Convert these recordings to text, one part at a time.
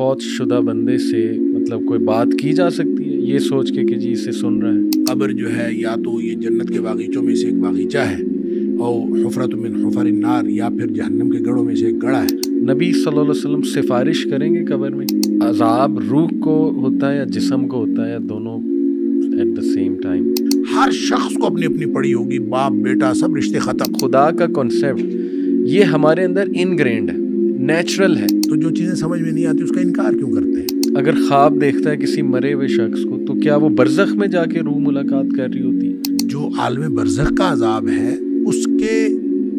फौत शुदा बंदे से मतलब कोई बात की जा सकती है ये सोच के कि जी इसे सुन रहा है कब्र जो है या तो ये जन्नत के बागीचों में से एक बागीचा है और हफरत मिन हफर नार या फिर जहन्नम के गढ़ों में से एक गढ़ा है नबी सल्लल्लाहु अलैहि वसल्लम सिफारिश करेंगे कब्र में अजाब रूह को होता है या जिसम को होता है या दोनों एट द सेम टाइम हर शख्स को अपनी अपनी पड़ी होगी बाप बेटा सब रिश्ते ख़त्म खुदा का कॉन्सेप्ट ये हमारे अंदर इनग्रेंड है नेचुरल है तो जो चीज़ें समझ में नहीं आती उसका इनकार क्यों करते हैं अगर ख्वाब देखता है किसी मरे हुए शख्स को तो क्या वो बरसख में जाके रूह मुलाकात कर रही होती जो आलम बरसख का अजाब है उसके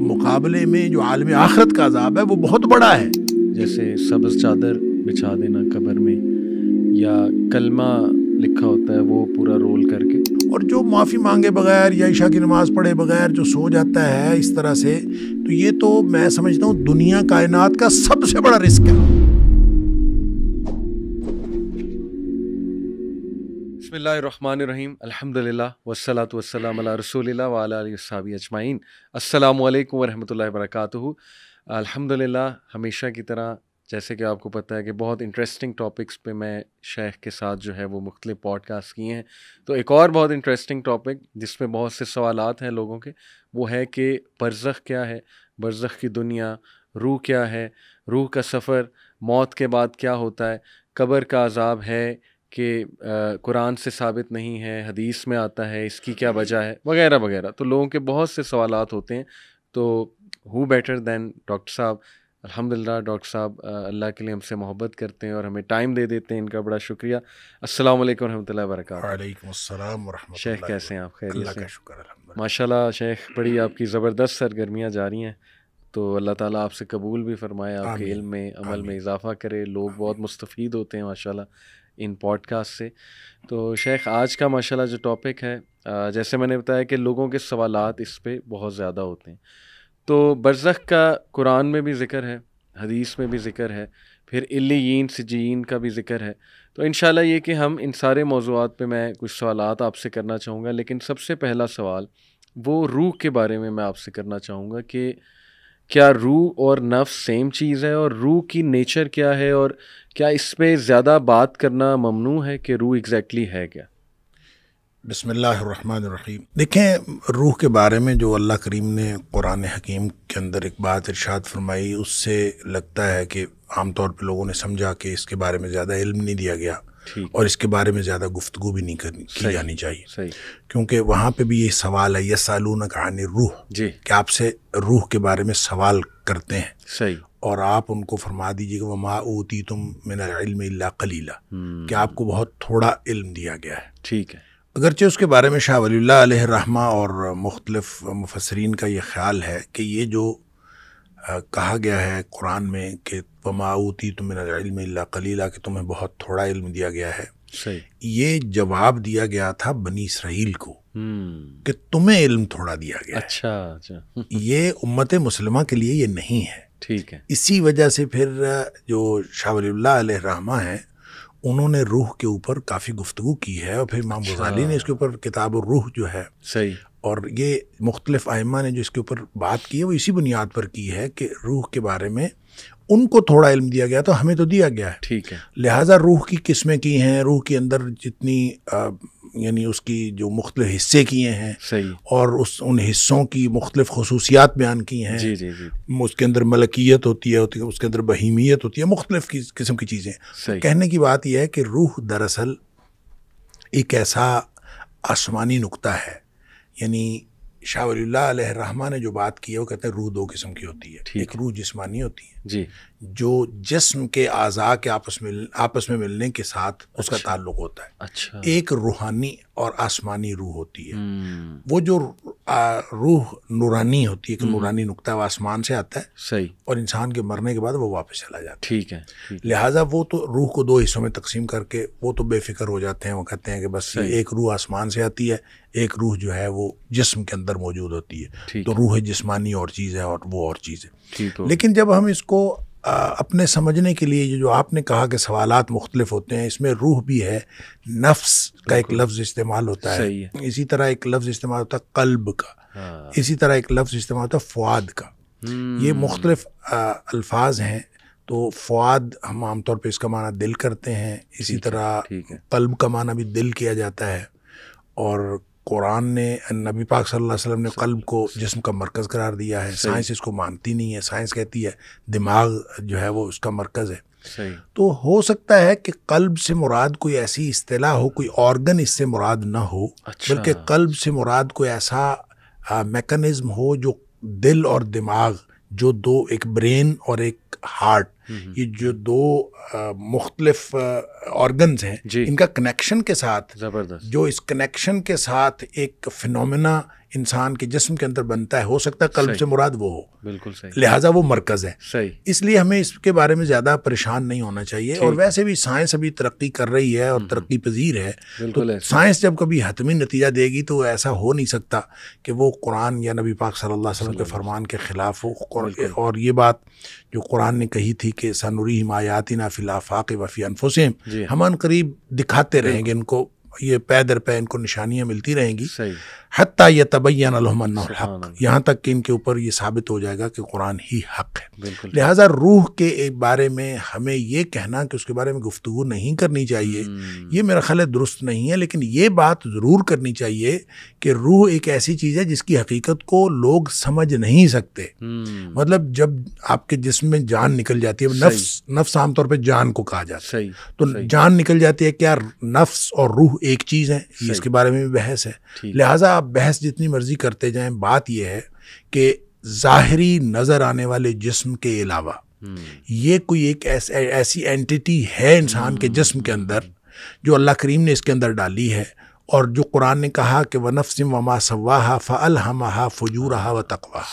मुकाबले में जो आलम आखरत का अजाब है वो बहुत बड़ा है जैसे सब्ज चादर बिछा देना कबर में या कलमा लिखा होता है वो पूरा रोल करके और जो माफ़ी मांगे बगैर या ईशा की नमाज़ पढ़े बगैर जो सो जाता है इस तरह से तो ये तो मैं समझता हूँ दुनिया कायनात का सबसे बड़ा रिस्क है रहीम अल्हम्दुलिल्लाह वसलात वसलाम अला वसलम रसोल्ला वाली अजमाइन अस्सलाम अल्लाम वरहमल वर्क अल्हम्दुलिल्लाह हमेशा की तरह जैसे कि आपको पता है कि बहुत इंटरेस्टिंग टॉपिक्स पे मैं शेख के साथ जो है वो मुख्तलि पॉडकास्ट किए हैं तो एक और बहुत इंटरेस्टिंग टॉपिक जिसमें बहुत से सवाल हैं लोगों के वो है कि बरज़ क्या है बरज़ की दुनिया रूह क्या है रूह का सफ़र मौत के बाद क्या होता है कब्र का अजाब है कि कुरान से साबित नहीं है हदीस में आता है इसकी क्या वजह है वगैरह वगैरह तो लोगों के बहुत से सवाल होते हैं तो हु बेटर दैन डॉक्टर साहब अल्हम्दुलिल्लाह डॉक्टर साहब अल्लाह के लिए हमसे मोहब्बत करते हैं और हमें टाइम दे देते हैं इनका बड़ा शुक्रिया असल वरह वरक़ शेख कैसे हैं आप खैर अल्लाह का शुक्र माशाल्लाह शेख बड़ी आपकी ज़बरदस्त सरगर्मियाँ जारी हैं तो अल्लाह ताला आपसे कबूल भी फरमाए आपके इल्म में अमल में इजाफ़ा करे लोग बहुत मुस्तफ़ होते हैं माशाल्लाह इन पॉडकास्ट से तो शेख आज का माशाल्लाह जो टॉपिक है जैसे मैंने बताया कि लोगों के सवालात इस पर बहुत ज़्यादा होते हैं तो बरज़ का कुरान में भी ज़िक्र है हदीस में भी ज़िक्र है फिर इल्लीन सजीन का भी ज़िक्र है तो इन ये कि हम इन सारे मौजूद पर मैं कुछ सवाल आपसे करना चाहूँगा लेकिन सबसे पहला सवाल वो रूह के बारे में मैं आपसे करना चाहूँगा कि क्या रूह और नफ्स सेम चीज़ है और रूह की नेचर क्या है और क्या इस पर ज़्यादा बात करना ममनू है कि रूह एग्जैक्टली है क्या बसमीम देखें रूह के बारे में जो अल्लाह करीम ने कुरान हकीम के अंदर एक बात इरशाद फरमाई उससे लगता है कि आमतौर पर लोगों ने समझा कि इसके बारे में ज़्यादा इल्म नहीं दिया गया और इसके बारे में ज़्यादा गुफ्तु भी नहीं करनी की जानी चाहिए क्योंकि वहाँ पे भी ये सवाल है यसालून कहानी रूह कि आपसे रूह के बारे में सवाल करते हैं सही और आप उनको फरमा दीजिए कि वमा ऊती तुम मेरा इल्म कलीला हम्म। कि आपको बहुत थोड़ा इल्म दिया गया है ठीक है अगरचे उसके बारे में शाह वली रहमा और मुख्तलफ़ मुफसरीन का ये ख्याल है कि ये जो कहा गया है कुरान में कि पमाऊती तुम इल्म कलीला कि तुम्हें बहुत थोड़ा इल्म दिया गया है सही ये जवाब दिया गया था बनी इसराइल को हम्म। कि तुम्हें इल्म थोड़ा दिया गया अच्छा अच्छा ये उम्मत मुसलमा के लिए ये नहीं है ठीक है इसी वजह से फिर जो शाह है उन्होंने रूह के ऊपर काफ़ी गुफ्तु की है और फिर इमाम अच्छा। ने इसके ऊपर किताब रूह जो है सही और ये मुख्तलिफ आयमा ने जो इसके ऊपर बात की है वो इसी बुनियाद पर की है कि रूह के बारे में उनको थोड़ा इल्म दिया गया तो हमें तो दिया गया है ठीक है लिहाजा रूह की किस्में की हैं रूह के अंदर जितनी यानी उसकी जो मुख्तलिफ हिस्से किए हैं सही और उस उन हिस्सों की मुख्तलिफ खसूसियात बयान की हैं जी जी जी उसके अंदर मलकियत होती है होती है उसके अंदर बहीमियत होती है मुख्तलिफ किस्म की चीज़ें कहने की बात यह है कि रूह दरअसल एक ऐसा आसमानी नुकता है यानी शाह रहमान ने जो बात की है वो कहते हैं रूह दो किस्म की होती है एक रूह जिसमानी होती है जी जो जिस्म के आज़ा के आपस में आपस में मिलने के साथ उसका अच्छा। ताल्लुक होता है अच्छा एक रूहानी और आसमानी रूह होती है हम्म। वो जो रूह नूरानी होती है कि हम्म। नूरानी नुकता वो आसमान से आता है सही और इंसान के मरने के बाद वो वापस चला जाता है ठीक है लिहाजा वो तो रूह को दो हिस्सों में तकसीम करके वो तो बेफिक्र हो जाते हैं वो कहते हैं कि बस एक रूह आसमान से आती है एक रूह जो है वो जिस्म के अंदर मौजूद होती है तो रूह जिसमानी और चीज़ है और वो और चीज़ है लेकिन जब हम इसको अपने समझने के लिए जो आपने कहा कि सवालात मुख्तलिफ होते हैं इसमें रूह भी है नफ्स का एक लफ्ज़ इस्तेमाल होता है।, है इसी तरह एक लफ्ज़ इस्तेमाल होता है कल्ब का हाँ। इसी तरह एक लफ्ज़ इस्तेमाल होता है फ़वाद का ये हम्म। मुख्तलिफ अल्फाज हैं तो फ़वाद हम आमतौर पर इसका माना दिल करते हैं इसी तरह कल्ब का माना भी दिल किया जाता है और कुरान ने नबी पाक सल्लल्लाहु अलैहि वसल्लम ने कल्ब को जिस्म का मरकज़ करार दिया है साइंस इसको मानती नहीं है साइंस कहती है दिमाग जो है वो उसका मरकज़ है तो हो सकता है कि कल्ब से मुराद कोई ऐसी अतलाह हो कोई ऑर्गन इससे मुराद ना हो अच्छा। बल्कि कल्ब से मुराद कोई ऐसा मेकनिज़म हो जो दिल और दिमाग जो दो एक ब्रेन और एक हार्ट ये हम्म। जो दो मुख्तलिफ ऑर्गन्स हैं इनका कनेक्शन के साथ जबरदस्त जो इस कनेक्शन के साथ एक फिनोमिना इंसान के जिस्म के अंदर बनता है हो सकता है कल्ब से मुराद वो हो बिल्कुल सही लिहाजा वो मरकज़ है सही इसलिए हमें इसके बारे में ज़्यादा परेशान नहीं होना चाहिए और वैसे भी साइंस अभी तरक्की कर रही है और हम्म। तरक्की पजीर है तो साइंस जब कभी हतमी नतीजा देगी तो ऐसा हो नहीं सकता कि वो कुरान या नबी पाक सल्ला अलैहि के फरमान के ख़िलाफ़ हो और ये बात जो कुरान ने कही थी कि सनूरी हिमायाती ना फ़िलाफ़ाक़ वफ़ी अनफुसम हम करीब दिखाते रहेंगे इनको ये पै दर पै इनको निशानियाँ मिलती रहेंगी हती ये तबैन हक यहाँ तक कि इनके ऊपर ये साबित हो जाएगा कि कुरान ही हक है लिहाजा रूह के एक बारे में हमें ये कहना कि उसके बारे में गुफ्तु नहीं करनी चाहिए हम्म। ये मेरा ख्याल दुरुस्त नहीं है लेकिन ये बात ज़रूर करनी चाहिए कि रूह एक ऐसी चीज़ है जिसकी हकीकत को लोग समझ नहीं सकते हम्म। मतलब जब आपके जिसम में जान निकल जाती है नफ्स नफ्स आमतौर पर जान को कहा जाता है तो जान निकल जाती है क्या नफ्स और रूह एक चीज़ है इसके बारे में भी बहस है लिहाजा आप बहस जितनी मर्जी करते जाएं बात यह है कि ज़ाहरी नज़र आने वाले जिस्म के अलावा हम्म। ये कोई एक ऐस, ऐसी एंटिटी है इंसान के हम्म। जिस्म के अंदर जो अल्लाह करीम ने इसके अंदर डाली है और जो कुरान ने कहा कि व नफ्सिम वमा सवाहा फ़ल हमा फजूर व तकवा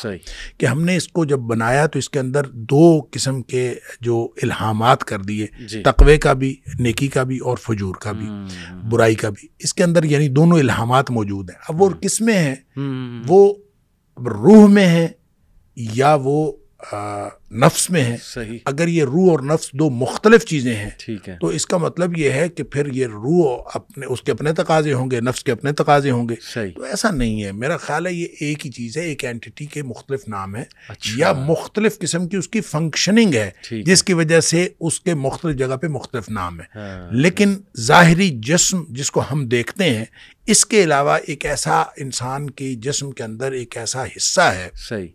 कि हमने इसको जब बनाया तो इसके अंदर दो किस्म के जो इल्हाम कर दिए तकवे का भी नेकी का भी और फजूर का भी हम्म। बुराई का भी इसके अंदर यानी दोनों इल्हाम मौजूद हैं अब वो हम्म। किस में हैं हम्म। वो रूह में हैं या वो आ, नफ्स में है सही अगर ये रूह और नफ्स दो मुख्तलिफ चीज़ें हैं ठीक है तो इसका मतलब ये है कि फिर ये रूह अपने उसके अपने तकाजे होंगे नफ्स के अपने तकाजे होंगे सही तो ऐसा नहीं है मेरा ख्याल है ये एक ही चीज़ है एक एंटिटी के मुख्तलिफ नाम है अच्छा। या मुख्तलिफ किस्म की उसकी फंक्शनिंग है जिसकी वजह से उसके मुख्तलिफ जगह पर मुख्तलिफ नाम है हाँ। लेकिन ज़ाहरी जिसम जिसको हम देखते हैं इसके अलावा एक ऐसा इंसान के जिसम के अंदर एक ऐसा हिस्सा है सही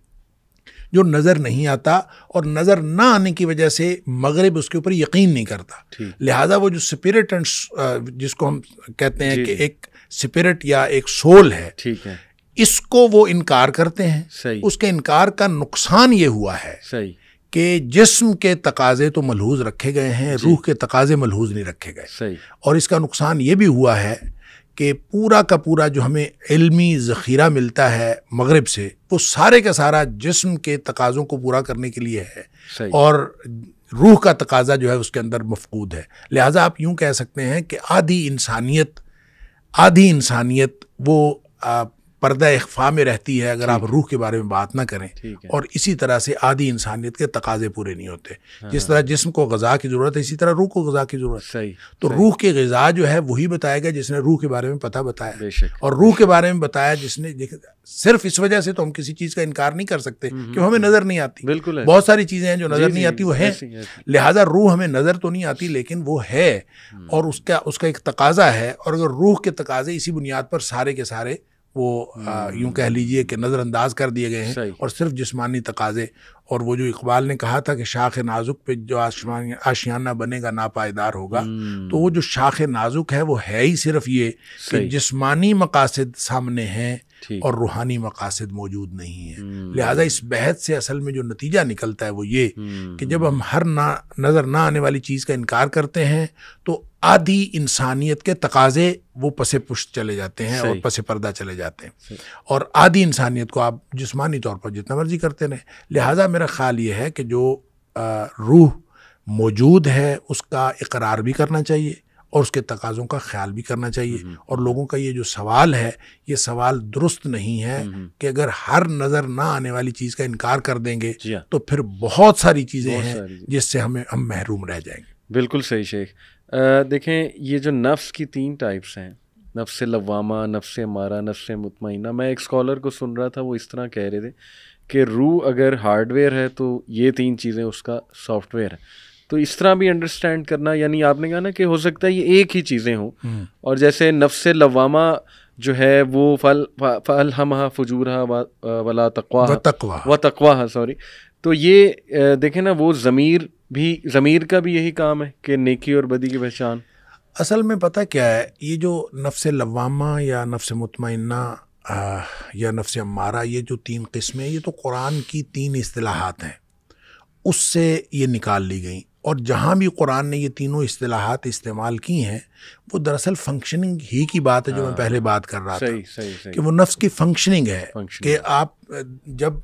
जो नज़र नहीं आता और नज़र ना आने की वजह से मगरब उसके ऊपर यकीन नहीं करता लिहाजा वो जो स्पिरिट एंड जिसको हम कहते हैं कि एक स्पिरिट या एक सोल है ठीक है इसको वो इनकार करते हैं सही उसके इनकार का नुकसान ये हुआ है सही कि जिस्म के तकाजे तो मलहूज रखे गए हैं रूह के तकाजे मलहूज नहीं रखे गए सही और इसका नुकसान ये भी हुआ है कि पूरा का पूरा जो हमें इलमी ज़ख़ीरा मिलता है मगरब से वो सारे का सारा जिसम के तकाज़ों को पूरा करने के लिए है और रूह का तकाजा जो है उसके अंदर मफकूद है लिहाजा आप यूँ कह सकते हैं कि आधी इंसानियत आधी इंसानियत वो पर्दा इख्फा में रहती है अगर आप रूह के बारे में बात ना करें और इसी तरह से आधी इंसानियत के तकाजे पूरे नहीं होते हाँ। जिस हाँ। तरह जिस्म को गज़ा की ज़रूरत है इसी तरह रूह को गज़ा की ज़रूरत है तो रूह की गज़ा जो है वही बताएगा जिसने रूह के बारे में पता बताया और रूह के बारे में बताया जिसने सिर्फ इस वजह से तो हम किसी चीज़ का इनकार नहीं कर सकते हम्म, कि हमें हम्म। नज़र नहीं आती बिल्कुल बहुत सारी चीज़ें हैं जो नज़र नहीं आती वो है लिहाजा रूह हमें नज़र तो नहीं आती लेकिन वो है हम्म। और उसका उसका एक तकाजा है और अगर रूह के तकाजे इसी बुनियाद पर सारे के सारे वो यूं कह लीजिए कि नज़रअंदाज कर दिए गए हैं और सिर्फ जिसमानी तकाजे और वो जो इकबाल ने कहा था कि शाख नाजुक पे जो आशियाना बनेगा नापायदार होगा हम्म। तो वो जो शाख नाजुक है वो है ही सिर्फ ये कि जिसमानी मकासद सामने हैं और रूहानी मकासद मौजूद नहीं है हम्म। लिहाजा इस बहस से असल में जो नतीजा निकलता है वो ये हम्म। कि जब हम हर ना नज़र ना आने वाली चीज़ का इनकार करते हैं तो आधी इंसानियत के तकाजे वो पसे पुष्ट चले जाते हैं और पसे पर्दा चले जाते हैं और आधी इंसानियत को आप जिसमानी तौर पर जितना मर्जी करते रहें लिहाजा मेरा ख्याल ये है कि जो रूह मौजूद है उसका इकरार भी करना चाहिए और उसके तकाजों का ख्याल भी करना चाहिए हम्म, हम्म। और लोगों का ये जो सवाल है ये सवाल दुरुस्त नहीं है हम्म, कि अगर हर नज़र ना आने वाली चीज़ का इनकार कर देंगे हाँ। तो फिर बहुत सारी चीज़ें हैं जिससे हमें हम महरूम रह जाएंगे बिल्कुल सही शेख देखें ये जो नफ्स की तीन टाइप्स हैं नफ्स लवामा नफ्स मारा नफ्स मुतमिना मैं एक स्कॉलर को सुन रहा था वो इस तरह कह रहे थे कि रू अगर हार्डवेयर है तो ये तीन चीज़ें उसका सॉफ्टवेयर है तो इस तरह भी अंडरस्टैंड करना यानी आपने कहा ना कि हो सकता है ये एक ही चीज़ें हों हम्म। और जैसे नफ्स लवामा जो है वो फल फल हम फजूरा वाला तकवा तकवा व तकवा सॉरी तो ये देखें ना वो ज़मीर भी ज़मीर का भी यही काम है कि नेकी और बदी की पहचान असल में पता क्या है ये जो नफ्स लवामा या नफ्स मुतमना या नफ्स मारा ये जो तीन किस्में ये तो कुरान की तीन असलाहत हैं उससे ये निकाल ली गई और जहाँ भी कुरान ने ये तीनों अصलाहत इस्तेमाल की हैं वो दरअसल फंक्शनिंग ही की बात है जो मैं हाँ। पहले बात कर रहा सही, था सही, सही, कि वो नफ्स की फंक्शनिंग है कि आप जब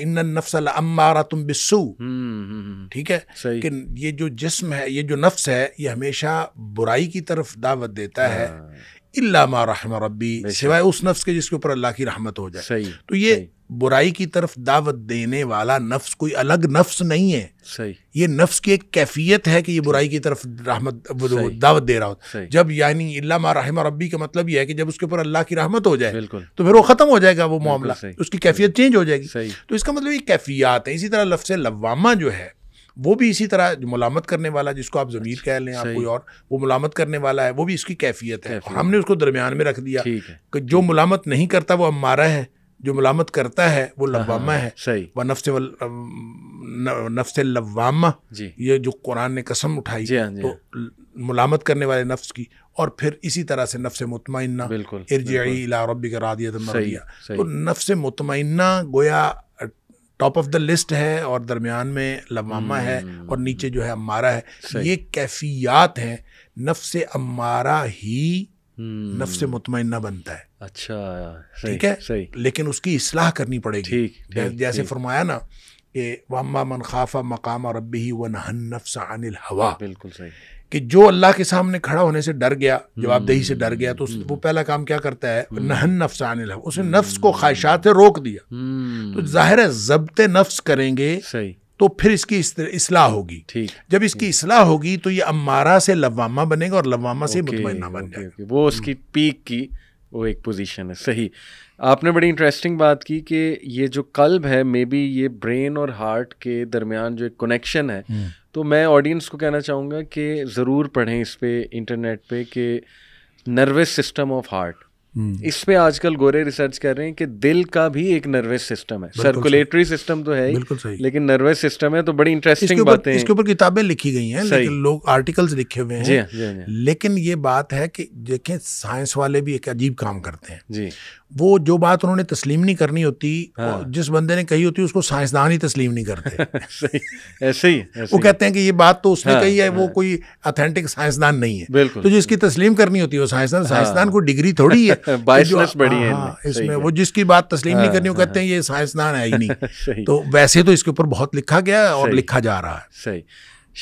इन नफ्सल अम्मारा तुम बिस्सू हम्म, हम्म, हम्म। ठीक है कि ये जो जिस्म है ये जो नफ्स है ये हमेशा बुराई की तरफ दावत देता है हाँ। इल्ला रहम रब्बी सिवाय उस नफ्स के जिसके ऊपर अल्लाह की रहमत हो जाए तो ये बुराई की तरफ दावत देने वाला नफ्स कोई अलग नफ्स नहीं है सही ये नफ्स की एक कैफियत है कि ये बुराई की तरफ रहमत दावत दे रहा हो जब यानी इल्ला रहम रबी का मतलब ये है कि जब उसके ऊपर अल्लाह की रहमत हो जाए तो फिर वो ख़त्म हो जाएगा वो मामला उसकी कैफियत चेंज हो जाएगी तो इसका मतलब ये कैफियात है इसी तरह लफ्स लवामा जो है वो भी इसी तरह मुलामत करने वाला जिसको आप ज़मीर कह लें आप कोई और वो मुलामत करने वाला है वो भी इसकी कैफियत है हमने उसको दरमियान में रख दिया कि जो मुलामत नहीं करता वो हमारा है जो मलामत करता है वो हाँ, लवामा हाँ, है वह व नफ्स वल नफ्स लवामा ये जो कुरान ने कसम उठाई हाँ, तो मलामत करने वाले नफ्स की और फिर इसी तरह से नफ्स मुतमना इर्जी इला रब्बी का रादिया तो नफ्स मुतमना गोया टॉप ऑफ द लिस्ट है और दरमियान में लवामा है हम्म। और नीचे जो है अमारा है ये कैफियात है नफ्स अमारा ही हम्म। नफ्स मुतमना बनता है अच्छा ठीक है सही लेकिन उसकी इसलाह करनी पड़ेगी ठीक, ठीक जैसे ठीक। फरमाया ना कि वामा मन खाफा मकाम और अब ही व अनिल हवा बिल्कुल सही कि जो अल्लाह के सामने खड़ा होने से डर गया जवाबदेही से डर गया तो हम्म। वो पहला काम क्या करता है हम्म। नहन नफ्स आने लगा उसने नफ्स को ख्वाहिशात रोक दिया हम्म। तो जाहिर है जब्त नफ्स करेंगे सही तो फिर इसकी इसलाह होगी ठीक जब इसकी इसलाह होगी तो ये अम्मारा से लवामा बनेगा और लवामा से मुतमना बन जाएगा वो उसकी पीक की वो एक पोजीशन है सही आपने बड़ी इंटरेस्टिंग बात की कि ये जो कल्ब है मे बी ये ब्रेन और हार्ट के दरमियान जो एक कनेक्शन है हम्म। तो मैं ऑडियंस को कहना चाहूँगा कि ज़रूर पढ़ें इस पर इंटरनेट पे कि nervous system of heart hmm. इस पे आजकल गोरे रिसर्च कर रहे हैं कि दिल का भी एक नर्वस सिस्टम है सर्कुलेटरी सिस्टम तो है ही लेकिन नर्वस सिस्टम है तो बड़ी इंटरेस्टिंग बातें इसके ऊपर किताबें लिखी गई हैं लेकिन लोग आर्टिकल्स लिखे हुए हैं जी, हाँ, जी, हाँ, जी, हाँ। लेकिन ये बात है कि देखें साइंस वाले भी एक अजीब काम करते हैं जी वो जो बात उन्होंने तस्लीम नहीं करनी होती हाँ। जिस बंदे ने कही होती उसको साइंसदान ही तस्लीम नहीं करते सही ऐसे ही ऐसे वो कहते हैं कि ये बात तो उसने हाँ, कही है हाँ, वो कोई अथेंटिक साइंसदान नहीं है तो जिसकी तस्लीम करनी होती है वो साइंसदान साइंसदान को डिग्री थोड़ी है बायसनेस तो बढ़ी है हाँ, इसमें वो जिसकी बात तस्लीम नहीं हाँ, करनी वो हाँ, कहते हैं ये साइंसदान है ही नहीं तो वैसे तो इसके ऊपर बहुत लिखा गया है और लिखा जा रहा है सही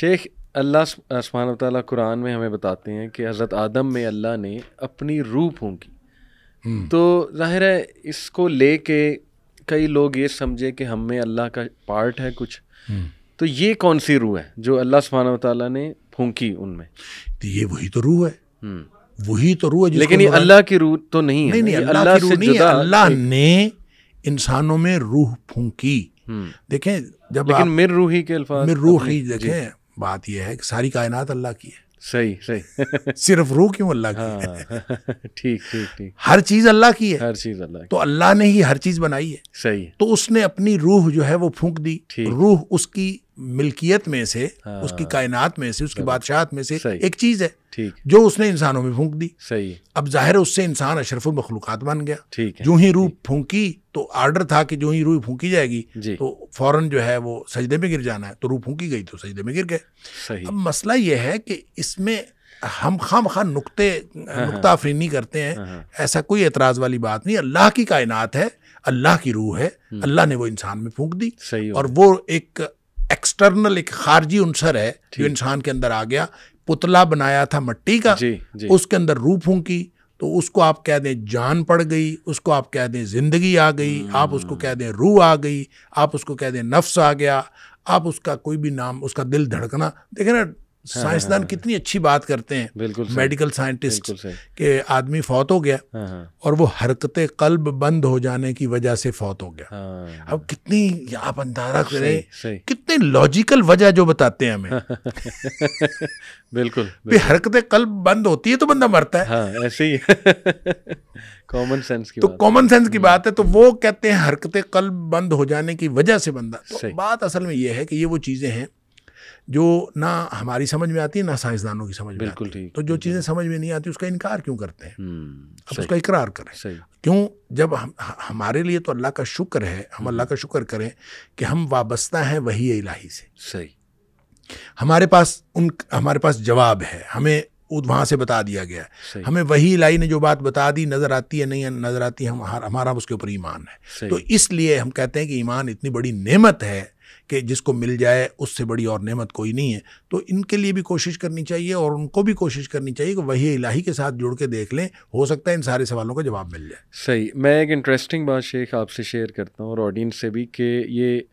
शेख अल्लाह आसमान ताली कुरान में हमें बताते हैं कि हज़रत आदम में अल्लाह ने अपनी रूह फूँकी हम्म। तो जाहिर है इसको ले के कई लोग ये समझे कि हम में अल्लाह का पार्ट है कुछ हम्म। तो ये कौन सी रूह है जो अल्लाह सुबहान तला ने फूकी उनमें तो ये वही तो रूह है हम्म। वही तो रूह है लेकिन अल्लाह की रूह तो नहीं है नहीं अल्लाह की रूह नहीं है अल्लाह ने इंसानों में रूह फूंकी हम्म। देखें जब लेकिन मिर रूही के अल्फाज मिर रूही देखें बात यह है कि सारी कायनात अल्लाह की है सही सही सिर्फ रूह क्यों अल्लाह की है हाँ, ठीक ठीक ठीक हर चीज अल्लाह की है हर चीज अल्लाह तो अल्लाह ने ही हर चीज बनाई है सही तो उसने अपनी रूह जो है वो फूंक दी रूह उसकी मिल्कियत में से हाँ, उसकी कायनात में से उसकी बादशाहत में से एक चीज़ है ठीक जो उसने इंसानों में फूंक दी सही अब जाहिर उससे इंसान अशरफुल मखलूकत बन गया ठीक जो ही रूह फूंकी तो आर्डर था कि जो ही रूह फूंकी जाएगी तो फौरन जो है वो सजदे में गिर जाना है तो रूह फूंकी गई तो सजदे में गिर गए अब मसला यह है कि इसमें हम खाम खा नुकते हाँ, हाँ। नुकता अफरीनी करते हैं हाँ, ऐसा कोई एतराज़ वाली बात नहीं अल्लाह की कायनात है अल्लाह की रूह है हम्म। अल्लाह ने वो इंसान में फूंक दी और वो एक एक्सटर्नल एक खारजी उनसर है जो इंसान के अंदर आ गया पुतला बनाया था मट्टी का जी, जी. उसके अंदर रू फूकी तो उसको आप कह दें जान पड़ गई उसको आप कह दें ज़िंदगी आ गई आप उसको कह दें रूह आ गई आप उसको कह दें नफ्स आ गया आप उसका कोई भी नाम उसका दिल धड़कना देखे ना साइंसदान हाँ, हाँ, हाँ, कितनी अच्छी बात करते हैं मेडिकल साइंटिस्ट के आदमी फौत हो गया और वो हरकत कल्ब बंद हो जाने की वजह से फौत हो गया अब कितनी आप अंदाजा करें कितने लॉजिकल वजह जो बताते हैं हमें बिल्कुल, हरकत कल्ब बंद होती है तो बंदा मरता है ऐसे ही कॉमन सेंस की तो कॉमन सेंस की हम्म। बात है तो वो कहते हैं हरकत कल्ब बंद हो जाने की वजह से बंदा तो बात असल में ये है कि ये वो चीज़ें हैं जो ना हमारी समझ में आती है ना साइंसदानों की समझ में आती है तो जो चीज़ें समझ में नहीं आती उसका इनकार क्यों करते हैं हम्म, अब उसका इकरार करें क्यों जब हम हमारे लिए तो अल्लाह का शुक्र है हम अल्लाह का हम्म। शुक्र करें कि हम वाबस्ता हैं वही इलाही से सही हमारे पास उन हमारे पास जवाब है हमें वहाँ से बता दिया गया है हमें वही इलाही ने जो बात बता दी नज़र आती है नहीं नज़र आती है हमारा हमारा उसके ऊपर ईमान है तो इसलिए हम कहते हैं कि ईमान इतनी बड़ी नेमत है कि जिसको मिल जाए उससे बड़ी और नेमत कोई नहीं है तो इनके लिए भी कोशिश करनी चाहिए और उनको भी कोशिश करनी चाहिए कि वही इलाही के साथ जुड़ के देख लें हो सकता है इन सारे सवालों का जवाब मिल जाए सही मैं एक इंटरेस्टिंग बात शेख आपसे शेयर करता हूँ और ऑडियंस से भी कि ये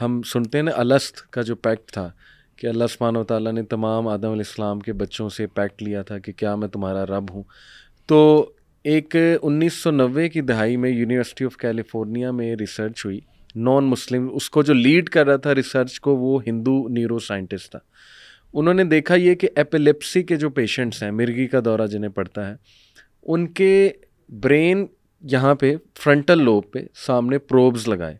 हम सुनते हैं ना अलस्त का जो पैक्ट था कि अल्लाह सुबहान ताली ने तमाम आदम इस्लाम के बच्चों से पैक्ट लिया था कि क्या मैं तुम्हारा रब हूँ तो एक 1990 की दहाई में यूनिवर्सिटी ऑफ कैलिफोर्निया में रिसर्च हुई नॉन मुस्लिम उसको जो लीड कर रहा था रिसर्च को वो हिंदू न्यूरो साइंटिस्ट था उन्होंने देखा ये कि एपिलेप्सी के जो पेशेंट्स हैं मिर्गी का दौरा जिन्हें पड़ता है उनके ब्रेन यहाँ पे फ्रंटल लोब पे सामने प्रोब्स लगाए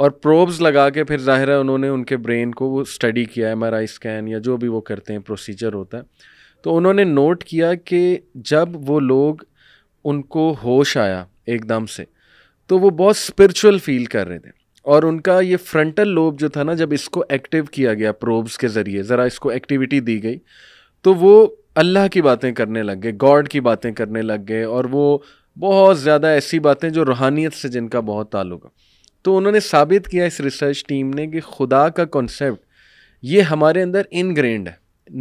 और प्रोब्स लगा के फिर ज़ाहिर है उन्होंने उनके ब्रेन को वो स्टडी किया एम आर स्कैन या जो भी वो करते हैं प्रोसीजर होता है तो उन्होंने नोट किया कि जब वो लोग उनको होश आया एकदम से तो वो बहुत स्पिरिचुअल फील कर रहे थे और उनका ये फ्रंटल लोब जो था ना जब इसको एक्टिव किया गया प्रोब्स के ज़रिए ज़रा इसको एक्टिविटी दी गई तो वो अल्लाह की बातें करने लग गए गॉड की बातें करने लग गए और वो बहुत ज़्यादा ऐसी बातें जो रूहानियत से जिनका बहुत ताल्लुक है तो उन्होंने साबित किया इस रिसर्च टीम ने कि खुदा का कॉन्सेप्ट ये हमारे अंदर इनग्रेंड है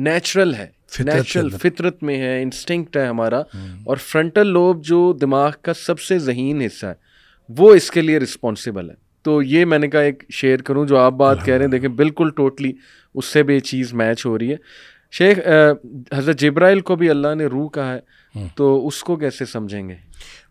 नेचुरल है नेचुरल फितरत में है इंस्टिंक्ट है हमारा हम्म। और फ्रंटल लोब जो दिमाग का सबसे जहीन हिस्सा है वो इसके लिए रिस्पॉन्सिबल है तो ये मैंने कहा एक शेयर करूं जो आप बात कह रहे हैं देखें बिल्कुल टोटली उससे भी ये चीज़ मैच हो रही है शेख हज़रत जब्राइल को भी अल्लाह ने रूह कहा है हम्म। तो उसको कैसे समझेंगे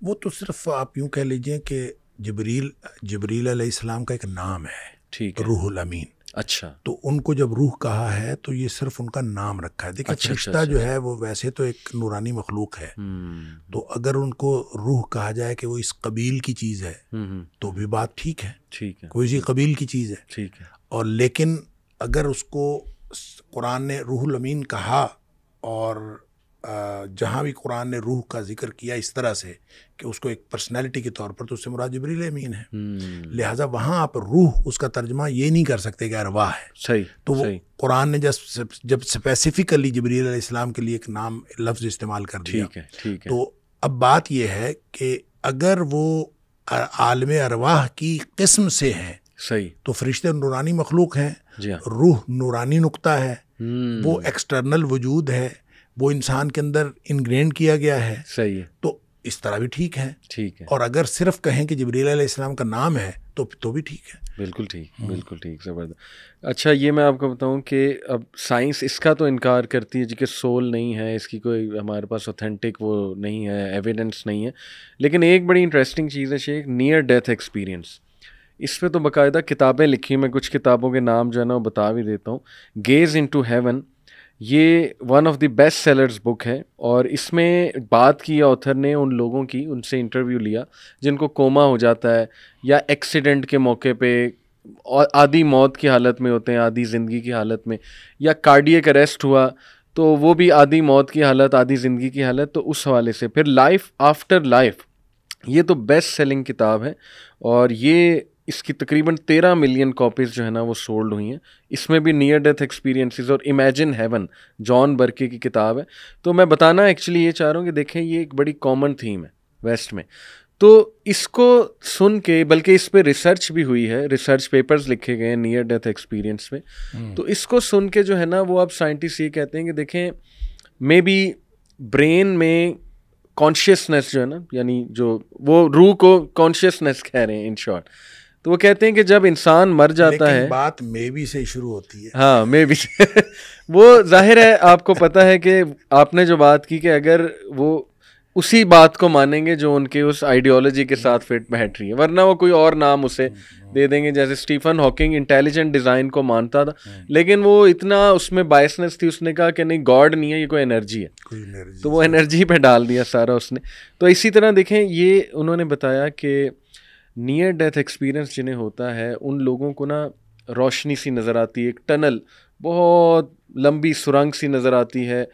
वो तो सिर्फ आप यूँ कह लीजिए कि जबरील जबरील का एक नाम है ठीक रूहुल अमीन अच्छा तो उनको जब रूह कहा है तो ये सिर्फ उनका नाम रखा है देखिए अच्छा, फरिश्ता अच्छा, अच्छा, जो है वो वैसे तो एक नूरानी मखलूक है हम्म। तो अगर उनको रूह कहा जाए कि वो इस कबील की चीज़ है हम्म, हम्म। तो भी बात ठीक है ठीक है कोई इसी कबील की चीज़ है ठीक है और लेकिन अगर उसको कुरान ने रूहुल अमीन कहा और जहाँ भी कुरान ने रूह का जिक्र किया इस तरह से कि उसको एक पर्सनैलिटी के तौर पर तो उससे मुराद जबरील अमीन है हम्म। लिहाजा वहाँ आप रूह उसका तर्जमा ये नहीं कर सकते कि अरवाह है सही तो सही। वो कुरान ने जब जब स्पेसिफिकली जबरील इस्लाम के लिए एक नाम लफ्ज़ इस्तेमाल कर दिया ठीक है, ठीक है। तो अब बात यह है कि अगर वो आलम अरवाह की किस्म से हैं सही तो फरिश्ते नूरानी मखलूक हैं हाँ। रूह नूरानी नुकता है वो एक्सटर्नल हम्म। वजूद है वो इंसान के अंदर इनग्रेंड किया गया है सही है तो इस तरह भी ठीक है ठीक है और अगर सिर्फ कहें कि जबरील इस्लाम का नाम है तो तो भी ठीक है बिल्कुल ठीक बिल्कुल ठीक ज़बरदस्त अच्छा ये मैं आपको बताऊं कि अब साइंस इसका तो इनकार करती है जी कि सोल नहीं है इसकी कोई हमारे पास ऑथेंटिक वो नहीं है एविडेंस नहीं है लेकिन एक बड़ी इंटरेस्टिंग चीज़ है शेख नियर डेथ एक्सपीरियंस इस पर तो बाकायदा किताबें लिखी मैं कुछ किताबों के नाम जो है ना वो बता भी देता हूँ गेज़ इन टू हेवन ये one of the best sellers book है और इसमें बात की ऑथर ने उन लोगों की उनसे इंटरव्यू लिया जिनको कोमा हो जाता है या एक्सीडेंट के मौके पे और आधी मौत की हालत में होते हैं आधी ज़िंदगी की हालत में या कार्डियक अरेस्ट हुआ तो वो भी आधी मौत की हालत आधी ज़िंदगी की हालत तो उस हवाले से फिर लाइफ आफ्टर लाइफ ये तो बेस्ट सेलिंग किताब है और ये इसकी तकरीबन तेरह मिलियन कॉपीज़ जो है ना वो सोल्ड हुई हैं इसमें भी नियर डेथ एक्सपीरियंसेस और इमेजिन हेवन जॉन बर्के की किताब है तो मैं बताना एक्चुअली ये चाह रहा हूँ कि देखें ये एक बड़ी कॉमन थीम है वेस्ट में तो इसको सुन के बल्कि इस पर रिसर्च भी हुई है रिसर्च पेपर्स लिखे गए हैं नियर डेथ एक्सपीरियंस में हम्म। तो इसको सुन के जो है ना वो अब साइंटिस्ट ये कहते हैं कि देखें मे बी ब्रेन में कॉन्शियसनेस जो है ना यानी जो वो रूह को कॉन्शियसनेस कह रहे हैं इन शॉर्ट तो वो कहते हैं कि जब इंसान मर जाता है बात मे बी से शुरू होती है हाँ मे से वो जाहिर है आपको पता है कि आपने जो बात की कि अगर वो उसी बात को मानेंगे जो उनके उस आइडियोलॉजी के साथ फिट बैठ रही है वरना वो कोई और नाम उसे दे देंगे जैसे स्टीफन हॉकिंग इंटेलिजेंट डिज़ाइन को मानता था लेकिन वो इतना उसमें बायसनेस थी उसने कहा कि नहीं गॉड नहीं है ये कोई एनर्जी है कोई एनर्जी तो वो एनर्जी पे डाल दिया सारा उसने तो इसी तरह देखें ये उन्होंने बताया कि नियर डेथ एक्सपीरियंस जिन्हें होता है उन लोगों को ना रोशनी सी नज़र आती है एक टनल बहुत लंबी सुरंग सी नज़र आती है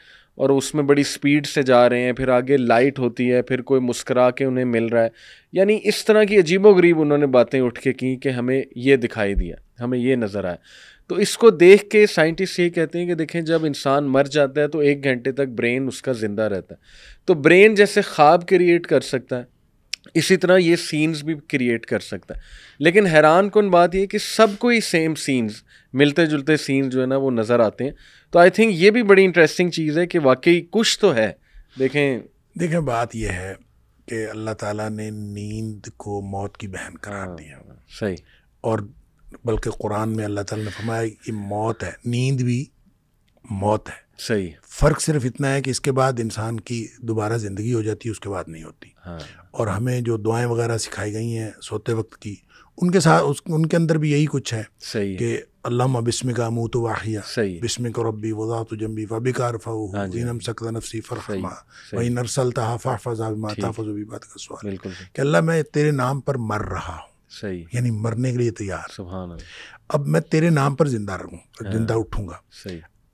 और उसमें बड़ी स्पीड से जा रहे हैं फिर आगे लाइट होती है फिर कोई मुस्करा के उन्हें मिल रहा है यानी इस तरह की अजीबोगरीब गरीब उन्होंने बातें उठ के की कि हमें ये दिखाई दिया हमें ये नज़र आया तो इसको देख के साइंटिस्ट ये कहते हैं कि देखें जब इंसान मर जाता है तो एक घंटे तक ब्रेन उसका ज़िंदा रहता है तो ब्रेन जैसे ख्वाब क्रिएट कर सकता है इसी तरह ये सीन्स भी क्रिएट कर सकता है लेकिन हैरान कन बात यह कि सबको ही सेम सीन्स मिलते जुलते सीन्स जो है ना वो नज़र आते हैं तो आई थिंक ये भी बड़ी इंटरेस्टिंग चीज़ है कि वाकई कुछ तो है देखें देखें बात यह है कि अल्लाह ताला ने नींद को मौत की बहन करार हाँ, दिया सही और बल्कि कुरान में अल्लाह ताला ने फरमाया कि मौत है नींद भी मौत है सही फर्क सिर्फ इतना है कि इसके बाद इंसान की दोबारा ज़िंदगी हो जाती है उसके बाद नहीं होती हाँ। और हमें जो दुआएं वगैरह सिखाई गई हैं सोते वक्त की उनके साथ उस उनके अंदर भी यही कुछ है सही कि अल्लाह बिस्म का मुँह तो वाहिया सही को रबी वज़ा तो जम्बी वबी का रफ़ाम सकता नफसी फ़रमा वही नरसल तहाफ़ा फ़ज़ा माता फ़जुबी बात का सवाल कि अल्लाह मैं तेरे नाम पर मर रहा हूँ सही यानी मरने के लिए तैयार अब मैं तेरे नाम पर जिंदा रहूँ हाँ। जिंदा उठूंगा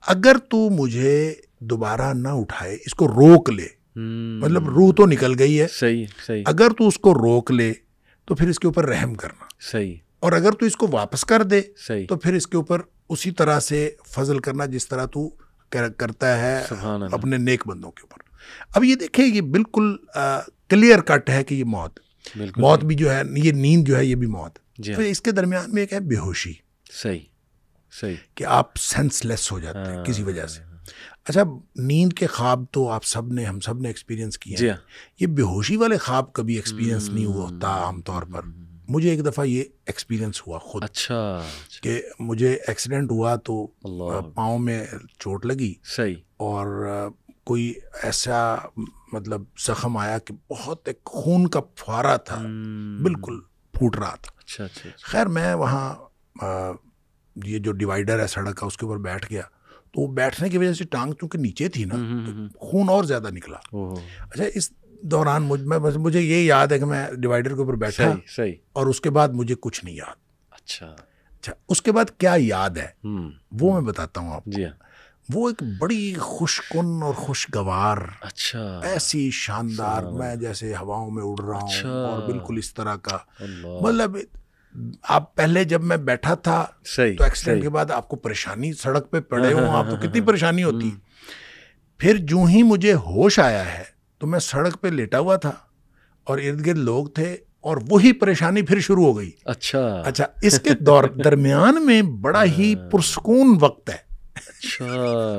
अगर तू मुझे दोबारा ना उठाए इसको रोक ले हम्म। मतलब रूह तो निकल गई है सही सही अगर तू उसको रोक ले तो फिर इसके ऊपर रहम करना सही और अगर तू इसको वापस कर दे सही तो फिर इसके ऊपर उसी तरह से फजल करना जिस तरह तू कर, करता है अपने नेक बंदों के ऊपर अब ये देखिए ये बिल्कुल क्लियर कट है कि ये मौत मौत भी जो है ये नींद जो है ये भी मौत तो हाँ। इसके दरमियान में एक है बेहोशी सही सही कि आप सेंसलेस हो जाते हैं हाँ। किसी वजह से अच्छा नींद के ख्वाब तो आप सब ने हम सब ने एक्सपीरियंस किए हैं हाँ। ये बेहोशी वाले ख्वाब कभी एक्सपीरियंस नहीं हुआ हम्म। होता आमतौर पर हम्म। मुझे एक दफ़ा ये एक्सपीरियंस हुआ खुद अच्छा, अच्छा। कि मुझे एक्सीडेंट हुआ तो पाँव में चोट लगी सही और कोई ऐसा मतलब जख्म आया कि बहुत एक खून का फुहारा था हम्म। बिल्कुल फूट रहा था अच्छा अच्छा, अच्छा। खैर मैं वहाँ ये जो डिवाइडर है सड़क का उसके ऊपर बैठ गया तो बैठने की वजह से टांग चूंकि नीचे थी ना हम्म, हम्म, तो हम्म। खून और ज़्यादा निकला अच्छा इस दौरान मुझ में मुझे ये याद है कि मैं डिवाइडर के ऊपर बैठा सही, सही और उसके बाद मुझे कुछ नहीं याद अच्छा अच्छा उसके बाद क्या याद है वो मैं बताता हूँ आप हाँ। वो एक बड़ी खुशकुन और खुशगवार अच्छा ऐसी शानदार मैं जैसे हवाओं में उड़ रहा हूँ अच्छा, और बिल्कुल इस तरह का मतलब आप पहले जब मैं बैठा था सही, तो एक्सीडेंट के बाद आपको परेशानी सड़क पे पड़े हो हाँ, हाँ, आपको तो हाँ, कितनी परेशानी होती हम्म। फिर जू ही मुझे होश आया है तो मैं सड़क पे लेटा हुआ था और इर्द गिर्द लोग थे और वही परेशानी फिर शुरू हो गई अच्छा अच्छा इसके दौर दरमियान में बड़ा ही पुरस्कून वक्त है अच्छा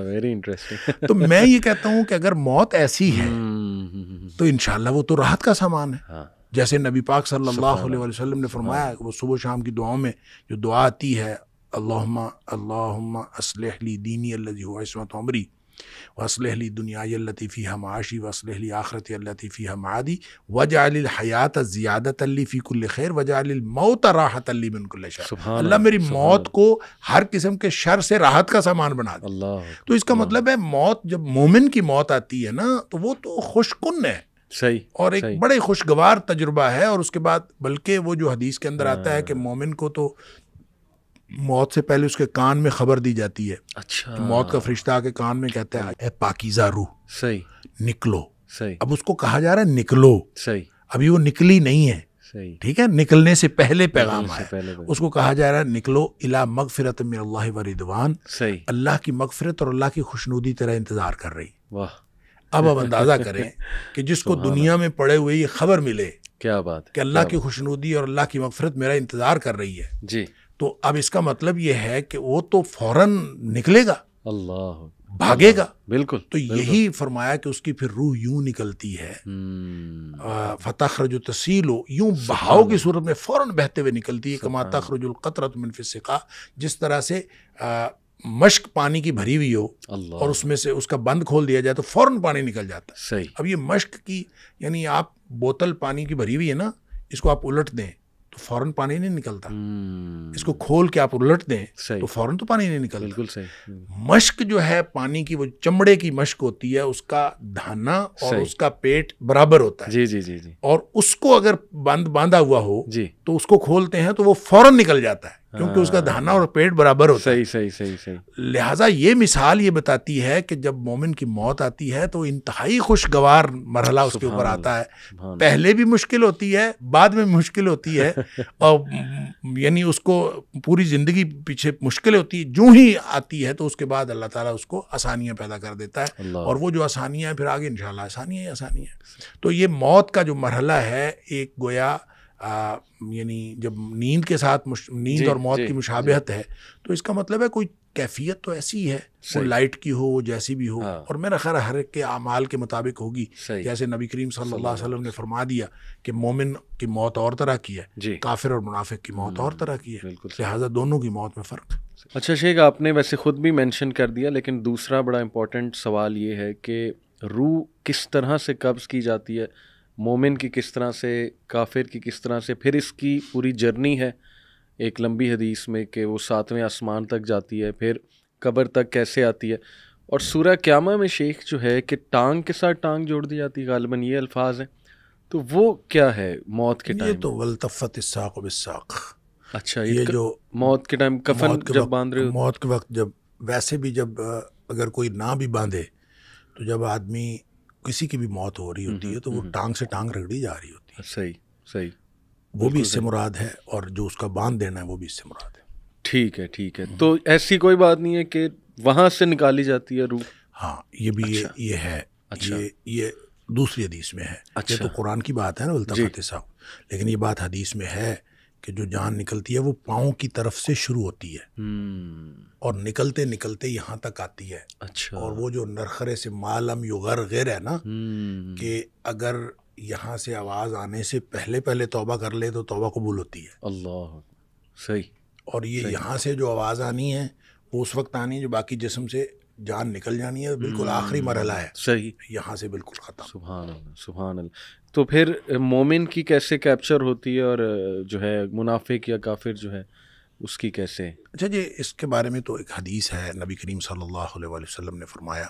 वेरी इंटरेस्टिंग तो मैं ये कहता हूँ कि अगर मौत ऐसी है हम्म, हम्म, तो इनशाला वो तो राहत का सामान है हाँ। जैसे नबी पाक सल्लल्लाहु अलैहि वसल्लम ने फरमाया वो सुबह शाम की दुआओं में जो दुआ आती है अल्लाहुम्मा अल्लाहुम्मा असलहली दीनी अल्लजी हुआ इस्मत उमरी वसलहली दुनिया लतीफ़ी हम आशी वसलहली आखरत लतीफ़ी हम आदि वजाल हयात ज़्यादत अली फ़ीकुल्ल खैर वजाल मौत राहत अली बिनकुल्ल शर अल्लाह मेरी मौत को हर किस्म के शर से राहत का सामान बना दे तो इसका मतलब है मौत जब मोमिन की मौत आती है ना तो वो तो खुशकुन है सही और एक सही। बड़े खुशगवार तजुर्बा है और उसके बाद बल्कि वो जो हदीस के अंदर आता है हाँ। कि मोमिन को तो मौत से पहले उसके कान में खबर दी जाती है अच्छा तो मौत का फरिश्ता के कान में कहता है ए पाकिजा रूह सही निकलो सही अब उसको कहा जा रहा है निकलो सही अभी वो निकली नहीं है ठीक है निकलने से पहले पैगाम है उसको कहा जा रहा है निकलो इला मगफिरत में अल्लाह व रिदवान सही अल्लाह की मगफिरत और अल्लाह की खुशनुदी तेरा इंतजार कर रही वाह अब अब अंदाज़ा करें कि जिसको दुनिया में पड़े हुए ये खबर मिले क्या बात कि अल्लाह की खुशनुदी और अल्लाह की मफफरत मेरा इंतज़ार कर रही है जी तो अब इसका मतलब ये है कि वो तो फौरन निकलेगा अल्लाह भागेगा बिल्कुल तो बिल्कुल। यही फरमाया कि उसकी फिर रूह यूं निकलती है जो तसील हो यूं बहाव की सूरत में फ़ौरन बहते हुए निकलती है कमा तखरजुल कतरत मुनफिसका जिस तरह से आ, मश्क पानी की भरी हुई हो और उसमें से उसका बंद खोल दिया जाए तो फ़ौरन पानी निकल जाता है सही अब ये मश्क की यानी आप बोतल पानी की भरी हुई है ना इसको आप उलट दें तो फौरन पानी नहीं निकलता हम्म। इसको खोल के आप उलट दें तो फौरन तो पानी नहीं निकलता बिल्कुल सही हम्म। मश्क जो है पानी की वो चमड़े की मश्क होती है उसका धाना और उसका पेट बराबर होता है जी जी जी जी और उसको अगर बांध बांधा हुआ हो जी तो उसको खोलते हैं तो वो फौरन निकल जाता है क्योंकि उसका धाना और पेट बराबर होता सही सही सही सही लिहाजा ये मिसाल ये बताती है कि जब मोमिन की मौत आती है तो इंतहाई खुशगवार मरहला उसके ऊपर आता है पहले भी मुश्किल होती है बाद में मुश्किल होती है और यानी उसको पूरी ज़िंदगी पीछे मुश्किल होती है जूँ ही आती है तो उसके बाद अल्लाह ताला उसको आसानियाँ पैदा कर देता है और वो जो आसानियाँ फिर आगे इन आसानियाँ ही आसानियाँ तो ये मौत का जो मरहला है एक गोया यानी जब नींद के साथ नींद और मौत की मुशाबहत है तो इसका मतलब है कोई कैफियत तो ऐसी ही है वो लाइट की हो वो जैसी भी हो हाँ। और मेरा खैर हर एक के अमाल के मुताबिक होगी जैसे नबी करीम सल्लल्लाहु अलैहि वसल्लम ने फरमा दिया कि मोमिन की मौत और तरह की है काफिर और मुनाफिक की मौत और हम्म, तरह की है लिहाजा दोनों की मौत में फ़र्क अच्छा शेख आपने वैसे ख़ुद भी मैंशन कर दिया लेकिन दूसरा बड़ा इम्पोर्टेंट सवाल ये है कि रूह किस तरह से कब्ज़ की जाती है मोमिन की किस तरह से काफिर की किस तरह से फिर इसकी पूरी जर्नी है एक लंबी हदीस में कि वो सातवें आसमान तक जाती है फिर कब्र तक कैसे आती है और सूर्य क्यामा में शेख जो है कि टांग के साथ टांग जोड़ दी जाती है गालबन ये अल्फाज हैं तो वो क्या है मौत के टाइम तो वलतफ़त साख अच्छा ये, ये जो मौत के टाइम कफन के जब बांध रहे हो मौत के वक्त जब वैसे भी जब अगर कोई ना भी बांधे तो जब आदमी किसी की भी मौत हो रही होती हम्म, है तो वो हम्म। टांग से टांग रगड़ी जा रही होती है सही सही वो भी इससे मुराद है और जो उसका बांध देना है वो भी इससे मुराद है ठीक है ठीक है हम्म। तो ऐसी कोई बात नहीं है कि वहाँ से निकाली जाती है रूह हाँ ये भी ये अच्छा। ये है अच्छा। ये ये दूसरी हदीस में है अच्छा, तो कुरान की बात है ना उल्तफत साहब लेकिन ये बात हदीस में है कि जो जान निकलती है वो पाओ की तरफ से शुरू होती है हम्म। और निकलते निकलते यहाँ तक आती है अच्छा और वो जो नरखरे से मालम युगर गैर है ना हम्म। कि अगर यहाँ से आवाज़ आने से पहले पहले तोबा कर ले तो तोबा कबूल होती है अल्लाह सही और ये यहाँ से जो आवाज़ आनी है वो उस वक्त आनी है जो बाकी जिसम से जान निकल जानी है बिल्कुल आखिरी मरहला है हम्म। सही यहाँ से बिल्कुल ख़त्म सुबह सुबह तो फिर मोमिन की कैसे कैप्चर होती है और जो है मुनाफिक या काफिर जो है उसकी कैसे अच्छा जी इसके बारे में तो एक हदीस है नबी करीम सल्लल्लाहु अलैहि वसल्लम ने फरमाया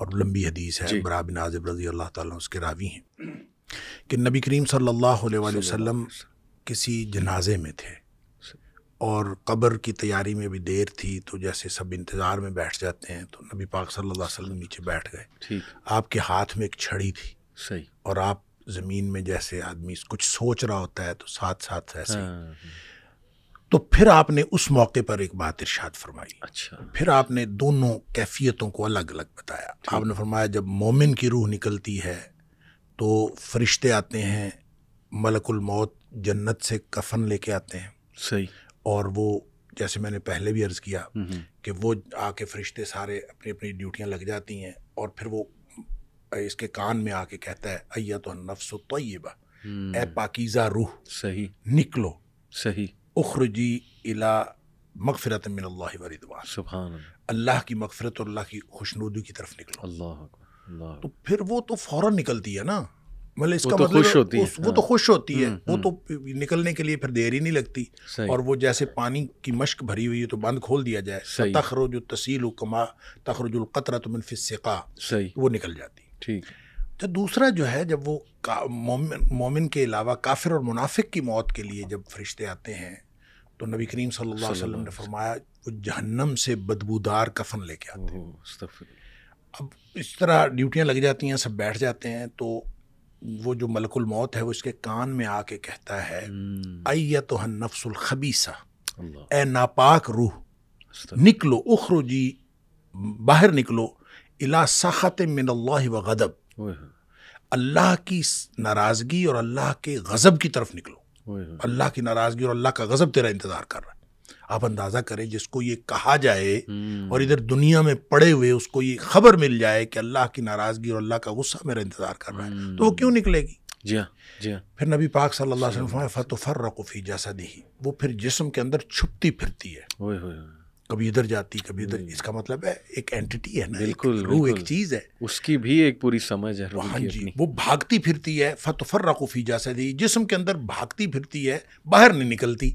और लंबी हदीस है बरा बिन आज़ब रज़ी अल्लाह ताला उसके रावी हैं कि नबी करीम सल्लल्लाहु अलैहि वसल्लम किसी जनाजे में थे और कब्र की तैयारी में भी देर थी तो जैसे सब इंतज़ार में बैठ जाते हैं तो नबी पाक सल्लल्लाहु अलैहि वसल्लम नीचे बैठ गए आपके हाथ में एक छड़ी थी सही और आप ज़मीन में जैसे आदमी कुछ सोच रहा होता है तो साथ साथ ऐसे हाँ, हाँ। तो फिर आपने उस मौके पर एक बात इर्शाद फरमाई अच्छा फिर आपने दोनों कैफियतों को अलग अलग बताया आपने फरमाया जब मोमिन की रूह निकलती है तो फरिश्ते आते हैं मलकुल मौत जन्नत से कफन लेके आते हैं सही और वो जैसे मैंने पहले भी अर्ज़ किया हम्म, हम्म। कि वो आके फरिश्ते सारे अपनी अपनी ड्यूटियाँ लग जाती हैं और फिर वो इसके कान में आके कहता है अय्या तो नफ्स तय्यबा हम्म। ए पाकिज़ा रूह सही निकलो सही उखरजी इला मगफरत मिन अल्लाह व वरिदवान सुभान अल्लाह की मगफरत और अल्लाह की खुशनुदी की तरफ निकलो अल्लाह अल्लाह तो फिर वो तो फौरन निकलती है ना मतलब इसका तो मतलब खुश होती उस, है वो तो हाँ। खुश होती है हम्म, वो तो हम्म। निकलने के लिए फिर देर ही नहीं लगती और वो जैसे पानी की मश्क भरी हुई है तो बंद खोल दिया जाए तखरुज तसील कमा तखरुज कतरा तो मिनफिसका वो निकल जाती है ठीक तो दूसरा जो है जब वो मोमिन के अलावा काफिर और मुनाफिक की मौत के लिए जब फरिश्ते आते हैं तो नबी करीम सल्लल्लाहु अलैहि वसल्लम ने फरमाया वो जहन्नम से बदबूदार कफन लेके आते हैं अब इस तरह ड्यूटियाँ लग जाती हैं सब बैठ जाते हैं तो वो जो मलकुल मौत है वो इसके कान में आके कहता है हम्म। अय्या तो हन नफसुल खबीसा ए नापाक रूह निकलो उखरो जी बाहर निकलो इला साखत मिन व गदब अल्लाह की नाराज़गी और अल्लाह के गज़ब की तरफ निकलो अल्लाह की नाराज़गी और अल्लाह का गज़ब तेरा इंतज़ार कर रहा है आप अंदाज़ा करें जिसको ये कहा जाए और इधर दुनिया में पड़े हुए उसको ये खबर मिल जाए कि अल्लाह की नाराज़गी और अल्लाह का गुस्सा मेरा इंतज़ार कर रहा है तो वो क्यों निकलेगी जी हाँ जी हाँ फिर नबी पाक सल्लल्लाहु अलैहि वसल्लम फतफर रकफ़ी जैसा दी वो फिर जिस्म के अंदर छुपती फिरती है कभी इधर जाती कभी उधर हम्म। इसका मतलब है एक एंटिटी है ना बिल्कुल एक एक चीज है उसकी भी एक पूरी समझ है हाँ जी वो भागती फिरती है फतफर रकूफी जा सदी जिसम के अंदर भागती फिरती है बाहर नहीं निकलती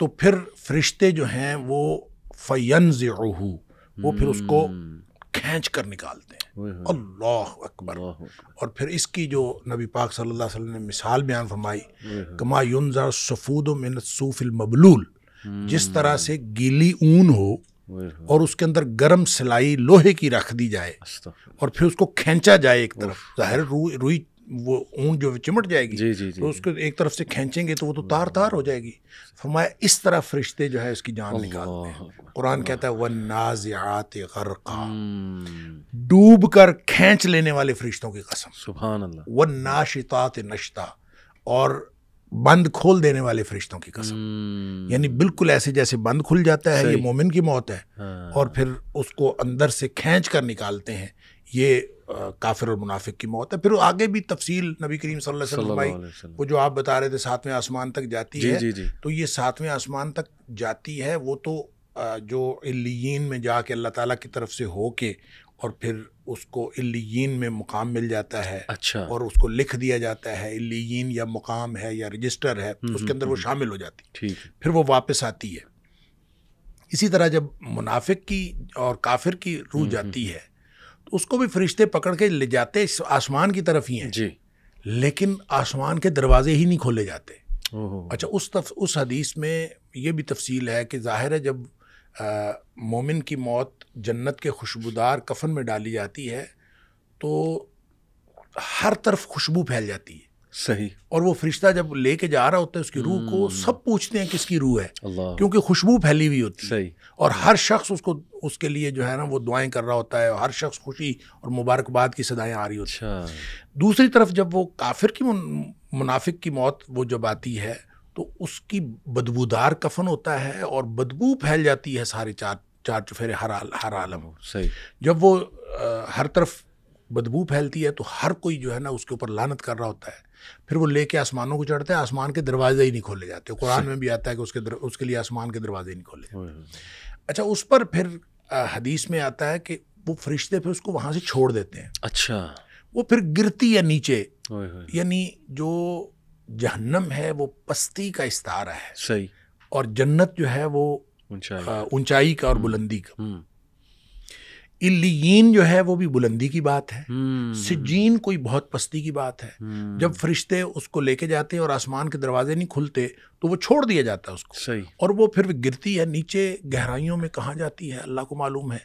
तो फिर फरिश्ते जो हैं वो फयन जहू वो फिर उसको हम्म। खींच कर निकालते हैं अल्लाह अकबर और फिर इसकी जो नबी पाक सल्लल्लाहु अलैहि वसल्लम ने मिसाल बयान फरमाई कमा युनजर सफ़ूद मिनत सूफिल मबलूल जिस तरह से गीली ऊन हो तो। और उसके अंदर गर्म सिलाई लोहे की रख दी जाए और फिर उसको खींचा जाए एक तरफ जाहिर रूई रूई वो ऊन जो चिमट जाएगी जी, जी, जी, तो उसको एक तरफ से खींचेंगे तो वो तो तार तार हो जाएगी फरमाया इस तरह फरिश्ते जो है उसकी जान निकालते हैं कुरान कहता है वन नाजियात गरका हम्म। डूब कर खींच लेने वाले फरिश्तों की कसम सुबह वन नाशितात नश्ता और बंद खोल देने वाले फरिश्तों की कसम हम्म। यानी बिल्कुल ऐसे जैसे बंद खुल जाता है ये मोमिन की मौत है हाँ। और फिर उसको अंदर से खींच कर निकालते हैं ये आ, काफिर और मुनाफिक की मौत है फिर आगे भी तफसील नबी करीम सल्लल्लाहु अलैहि वसल्लम वो जो आप बता रहे थे सातवें आसमान तक जाती है तो ये सातवें आसमान तक जाती है वो तो जो इलियन में जाके अल्लाह ताला की तरफ से होके और फिर उसको इलीन में मुकाम मिल जाता है अच्छा और उसको लिख दिया जाता है इलीन या मुकाम है या रजिस्टर है हम्म, उसके अंदर हम्म, वो हम्म। शामिल हो जाती है ठीक फिर वो वापस आती है इसी तरह जब मुनाफिक की और काफिर की रूह जाती है तो उसको भी फरिश्ते पकड़ के ले जाते आसमान की तरफ ही हैं जी लेकिन आसमान के दरवाजे ही नहीं खोले जाते अच्छा उस तफ, उस हदीस में ये भी तफसील है कि ज़ाहिर है जब मोमिन की मौत जन्नत के खुशबूदार कफन में डाली जाती है तो हर तरफ खुशबू फैल जाती है सही और वो फरिश्ता जब लेके जा रहा होता है उसकी रूह को हम्म। सब पूछते हैं किसकी रूह है क्योंकि खुशबू फैली हुई होती है सही और हर शख्स उसको उसके लिए जो है ना वो दुआएं कर रहा होता है और हर शख्स खुशी और मुबारकबाद की सदाएं आ रही होती है अच्छा। दूसरी तरफ जब वो काफिर की मुनाफिक की मौत वो जब आती है तो उसकी बदबूदार कफन होता है और बदबू फैल जाती है सारे चार चार चुफेरे हर आल, हर आलम सही जब वो आ, हर तरफ बदबू फैलती है तो हर कोई जो है ना उसके ऊपर लानत कर रहा होता है फिर वो लेके आसमानों को चढ़ते हैं आसमान के दरवाजे ही नहीं खोले जाते कुरान में भी आता है कि उसके दर, उसके लिए आसमान के दरवाजे नहीं खोले अच्छा उस पर फिर हदीस में आता है कि वो फरिश्ते फिर उसको वहाँ से छोड़ देते हैं अच्छा वो फिर गिरती है नीचे यानी जो जहन्नम है वो पस्ती का इस्तारा है सही और जन्नत जो है वो ऊंचाई हाँ, का और हम्म। बुलंदी का हम्म। इलीन जो है वो भी बुलंदी की बात है हम्म। सिजीन कोई बहुत पस्ती की बात है जब फरिश्ते उसको लेके जाते हैं और आसमान के दरवाजे नहीं खुलते तो वो छोड़ दिया जाता है उसको सही और वो फिर गिरती है नीचे गहराइयों में कहाँ जाती है अल्लाह को मालूम है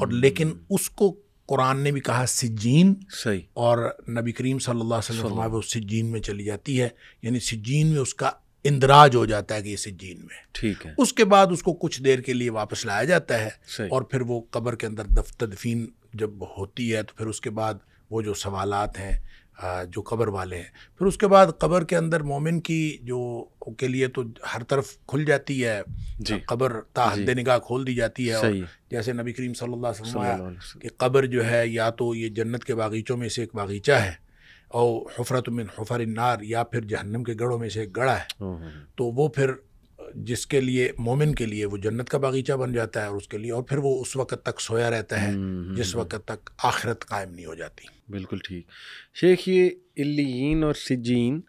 और लेकिन उसको कुरान ने भी कहा सिज्जीन सही और नबी करीम सल्लल्लाहु अलैहि वसल्लम वो सिज्जीन में चली जाती है यानी सिज्जीन में उसका इंदराज हो जाता है कि ये सिज्जीन में ठीक है उसके बाद उसको कुछ देर के लिए वापस लाया जाता है और फिर वो कब्र के अंदर दफ तदफीन जब होती है तो फिर उसके बाद वो जो सवालात हैं जो कबर वाले हैं फिर उसके बाद कबर के अंदर मोमिन की जो के लिए तो हर तरफ खुल जाती है कबर ताहद निगाह खोल दी जाती है और जैसे नबी करीम सल्लल्लाहु अलैहि वसल्लम कि जो है या तो ये जन्नत के बागीचों में से एक बागीचा है और हफरत मिन हफर नार या फिर जहन्नम के गढ़ों में से एक गढ़ा है तो वो फिर जिसके लिए मोमिन के लिए वो जन्नत का बागीचा बन जाता है और उसके लिए और फिर वो उस वक्त तक सोया रहता है हम्म, हम्म, जिस हम्म। वक्त तक आखिरत कायम नहीं हो जाती बिल्कुल ठीक शेख ये इलीन और सिजीन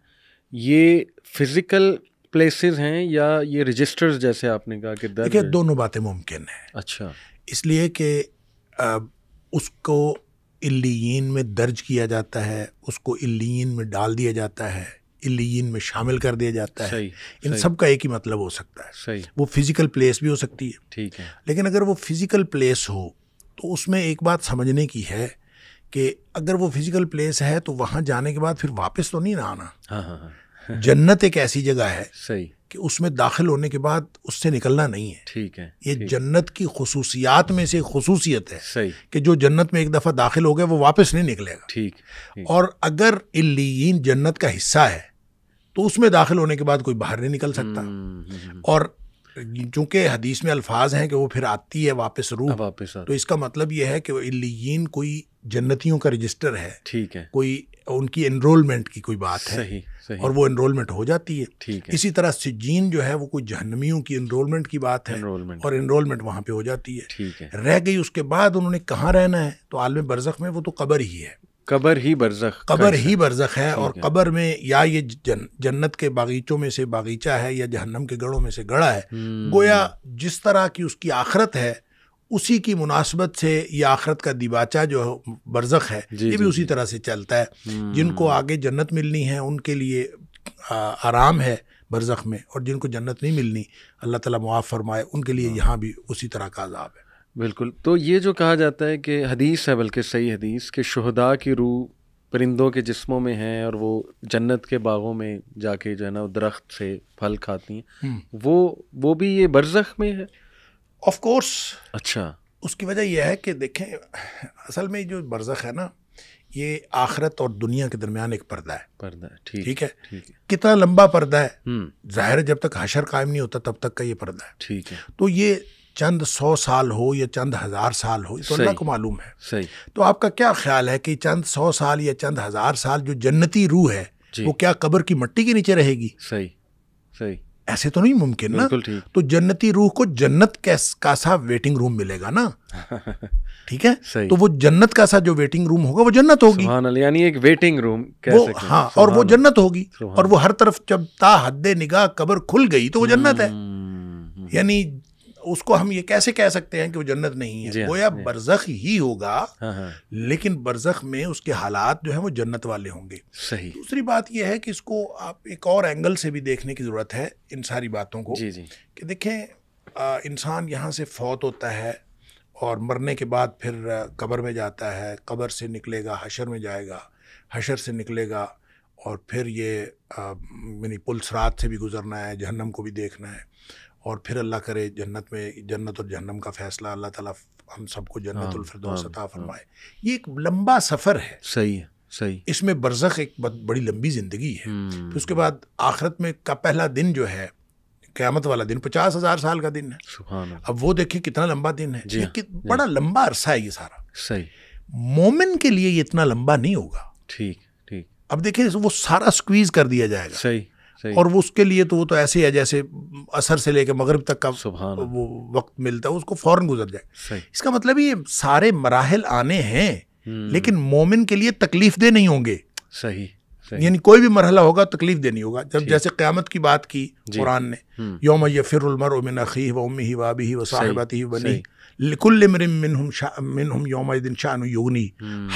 ये फिज़िकल प्लेसेस हैं या ये रजिस्टर्स जैसे आपने कहा कि देखिए दोनों बातें मुमकिन हैं अच्छा इसलिए कि उसको इलीन में दर्ज किया जाता है उसको इलीन में डाल दिया जाता है इलीन में शामिल कर दिया जाता है इन सब का एक ही मतलब हो सकता है वो फिजिकल प्लेस भी हो सकती है ठीक है लेकिन अगर वो फिजिकल प्लेस हो तो उसमें एक बात समझने की है कि अगर वो फिजिकल प्लेस है तो वहाँ जाने के बाद फिर वापस तो नहीं ना आना हाँ, हाँ, हाँ। जन्नत एक ऐसी जगह है सही कि उसमें दाखिल होने के बाद उससे निकलना नहीं है ठीक है ये जन्नत की खसूसियात में से खसूसियत है सही कि जो जन्नत में एक दफ़ा दाखिल हो गया वो वापस नहीं निकलेगा ठीक, और अगर इलीन जन्नत का हिस्सा है तो उसमें दाखिल होने के बाद कोई बाहर नहीं निकल सकता हम्म, हम्म, हम्म, और चूंकि हदीस में अल्फाज हैं कि वो फिर आती है वापस रूह वापस तो इसका मतलब यह है कि इलीन कोई जन्नतियों का रजिस्टर है ठीक है कोई उनकी एनरोलमेंट की कोई बात है सही, सही। और वो एनरोलमेंट हो जाती है ठीक है इसी तरह सिजीन जो है वो कोई जहनमियों की एनरोलमेंट की बात है एनरोलमेंट और एनरोलमेंट वहाँ पे हो जाती है ठीक है रह गई उसके बाद उन्होंने कहाँ रहना है तो आलम बरसक में वो तो कबर ही है कबर ही बरजख कबर ही बरजख है और कबर में या ये जन, जन्नत के बागीचों में से बागीचा है या जहन्नम के गढ़ों में से गढ़ा है हम्म। गोया जिस तरह की उसकी आखरत है उसी की मुनासबत से यह आखरत का दिबाचा जो है बरजख है ये भी उसी तरह से चलता है हम्म। जिनको आगे जन्नत मिलनी है उनके लिए आराम है बरजख में और जिनको जन्नत नहीं मिलनी अल्लाह ताला मुआफ़ फरमाए उनके लिए हाँ। यहाँ भी उसी तरह का अजाब है बिल्कुल तो ये जो कहा जाता है कि हदीस है बल्कि सही हदीस कि शहदा की रूह परिंदों के जिस्मों में हैं और वो जन्नत के बागों में जाके जो है ना दरख्त से फल खाती हैं हम्म। वो वो भी ये बरसख में है ऑफ कोर्स अच्छा उसकी वजह यह है कि देखें असल में जो बरसख है ना ये आखरत और दुनिया के दरमियान एक पर्दा है पर्दा ठीक ठीक है ठीक है कितना लंबा पर्दा है हम्म। जाहिर जब तक हशर कायम नहीं होता तब तक का ये पर्दा है ठीक है तो ये चंद सौ साल हो या चंद हज़ार साल हो तो अल्लाह को मालूम है सही तो आपका क्या ख्याल है कि चंद सौ साल या चंद हज़ार साल जो जन्नती रूह है वो क्या कब्र की मट्टी के नीचे रहेगी सही सही ऐसे तो नहीं मुमकिन ना तो जन्नती रूह को जन्नत का सा वेटिंग रूम मिलेगा ना ठीक है तो वो जन्नत का सा जो वेटिंग रूम होगा वो जन्नत होगी यानी एक वेटिंग रूम वो हाँ और वो जन्नत होगी और वो हर तरफ जब ता हद निगाह कबर खुल गई तो वो जन्नत है हम्म, हम्म। यानी उसको हम ये कैसे कह सकते हैं कि वो जन्नत नहीं है हाँ, गोया हाँ। बरजख ही होगा हाँ, लेकिन बरजख में उसके हालात जो है वो जन्नत वाले होंगे सही दूसरी बात यह है कि इसको आप एक और एंगल से भी देखने की ज़रूरत है इन सारी बातों को जी जी कि देखें इंसान यहाँ से फौत होता है और मरने के बाद फिर कब्र में जाता है कब्र से निकलेगा हशर में जाएगा हशर से निकलेगा और फिर ये यानी पुलसरात से भी गुजरना है जहन्नम को भी देखना है और फिर अल्लाह करे जन्नत में जन्नत और जहन्नम का फैसला अल्लाह ताला हम सबको जन्नत हाँ, हाँ, अता हाँ। फरमाए ये एक लंबा सफ़र है सही है सही इसमें बरसक एक बड़ी लंबी ज़िंदगी है हम्म। फिर उसके बाद आखिरत में का पहला दिन जो है क़्यामत वाला दिन पचास हज़ार साल का दिन है अब वो देखिए कितना लंबा दिन है जी, बड़ा लंबा अरसा है ये सारा सही मोमिन के लिए ये इतना लंबा नहीं होगा ठीक ठीक अब देखिए वो सारा स्क्वीज कर दिया जाएगा सही और वो उसके लिए तो वो तो ऐसे ही है जैसे असर से लेकर मगरब तक का वो वक्त मिलता है उसको फ़ौरन गुजर जाए इसका मतलब ये सारे मराहल आने हैं हम्म। लेकिन मोमिन के लिए तकलीफ दे नहीं होंगे सही यानी कोई भी मरहला होगा तकलीफ देनी होगा जब जैसे क़्यामत की बात की कुरान ने योम हम्म। फिर उमिन अखी व उम्मी ही वाबी ही व साहिबाती बनी शाह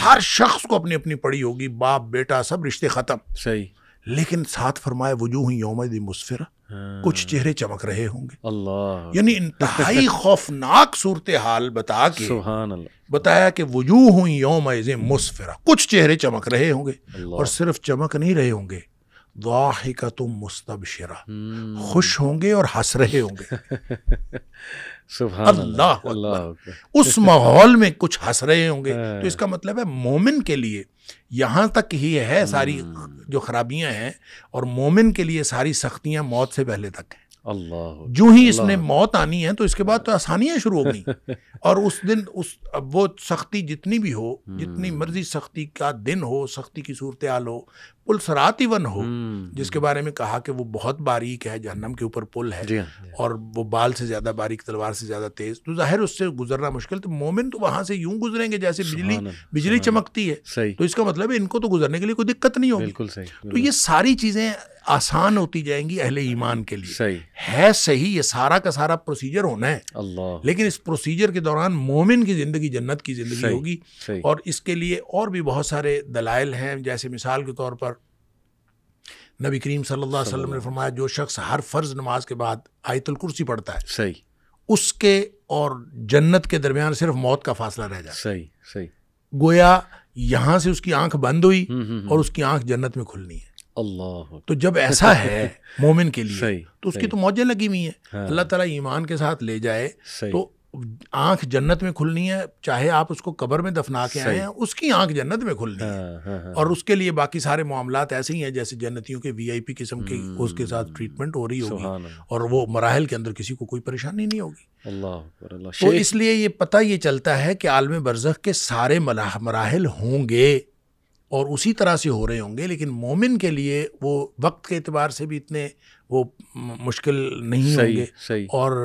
हर शख्स को अपनी अपनी पड़ी होगी बाप बेटा सब रिश्ते ख़त्म सही लेकिन साथ फरमाए हुई योम मुस्फिर हाँ। कुछ चेहरे चमक रहे होंगे अल्लाह यानी इंतहाई खौफनाक सूरत हाल बता के बताया कि वजू हुई योम मुस्फिर कुछ चेहरे चमक रहे होंगे और सिर्फ चमक नहीं रहे होंगे वाहिका तुम मुस्तबशरा हम्म। खुश होंगे और हंस रहे होंगे अल्लाह उस माहौल में कुछ हंस रहे होंगे तो हाँ। इसका मतलब है मोमिन के लिए यहाँ तक ही है सारी हम्म। जो खराबियां हैं और मोमिन के लिए सारी सख्तियां मौत से पहले तक हैं अल्लाह जो ही इसने मौत आनी है तो इसके बाद तो आसानियां शुरू हो गई और उस दिन उस अब वो सख्ती जितनी भी हो हम्म। जितनी मर्जी सख्ती का दिन हो सख्ती की सूरत हाल हो पुल सरात इवन हो हम्म, जिसके हम्म। बारे में कहा कि वो बहुत बारीक है जहन्नम के ऊपर पुल है हाँ, हाँ। और वो बाल से ज़्यादा बारीक तलवार से ज़्यादा तेज़ तो जाहिर उससे गुजरना मुश्किल तो मोमिन तो वहां से यूं गुजरेंगे जैसे बिजली बिजली चमकती है तो इसका मतलब इनको तो गुजरने के लिए कोई दिक्कत नहीं होगी तो ये सारी चीज़ें आसान होती जाएंगी अहले ईमान के लिए सही है सही ये सारा का सारा प्रोसीजर होना है अल्लाह लेकिन इस प्रोसीजर के दौरान मोमिन की ज़िंदगी जन्नत की ज़िंदगी होगी और इसके लिए और भी बहुत सारे दलाइल हैं जैसे मिसाल के तौर पर नबी करीम सल्लल्लाहु अलैहि वसल्लम ने फरमाया जो शख्स हर फ़र्ज नमाज के बाद आयतुल कुर्सी पढ़ता है सही उसके और जन्नत के दरमियान सिर्फ मौत का फासला रह जाता सही सही गोया यहाँ से उसकी आंख बंद हुई हम्म, हम्म, हम्म। और उसकी आंख जन्नत में खुलनी है अल्लाह तो जब ऐसा है मोमिन के लिए सही, तो उसकी सही, तो मौजें लगी हुई हैं हाँ, अल्लाह ताला ईमान के साथ ले जाए तो आंख जन्नत में खुलनी है चाहे आप उसको कब्र में दफना के आए हैं उसकी आंख जन्नत में खुलनी हाँ, है हाँ, हाँ, और उसके लिए बाकी सारे मामला ऐसे ही हैं जैसे जन्नतियों के वीआईपी किस्म के हम्म। उसके साथ ट्रीटमेंट हो रही होगी और वो मराहल के अंदर किसी को कोई परेशानी नहीं होगी अल्लाह तो इसलिए ये पता ये चलता है कि आलम बरजक के सारे मराहल होंगे और उसी तरह से हो रहे होंगे लेकिन मोमिन के लिए वो वक्त के अतबार से भी इतने वो मुश्किल नहीं सही, होंगे सही। और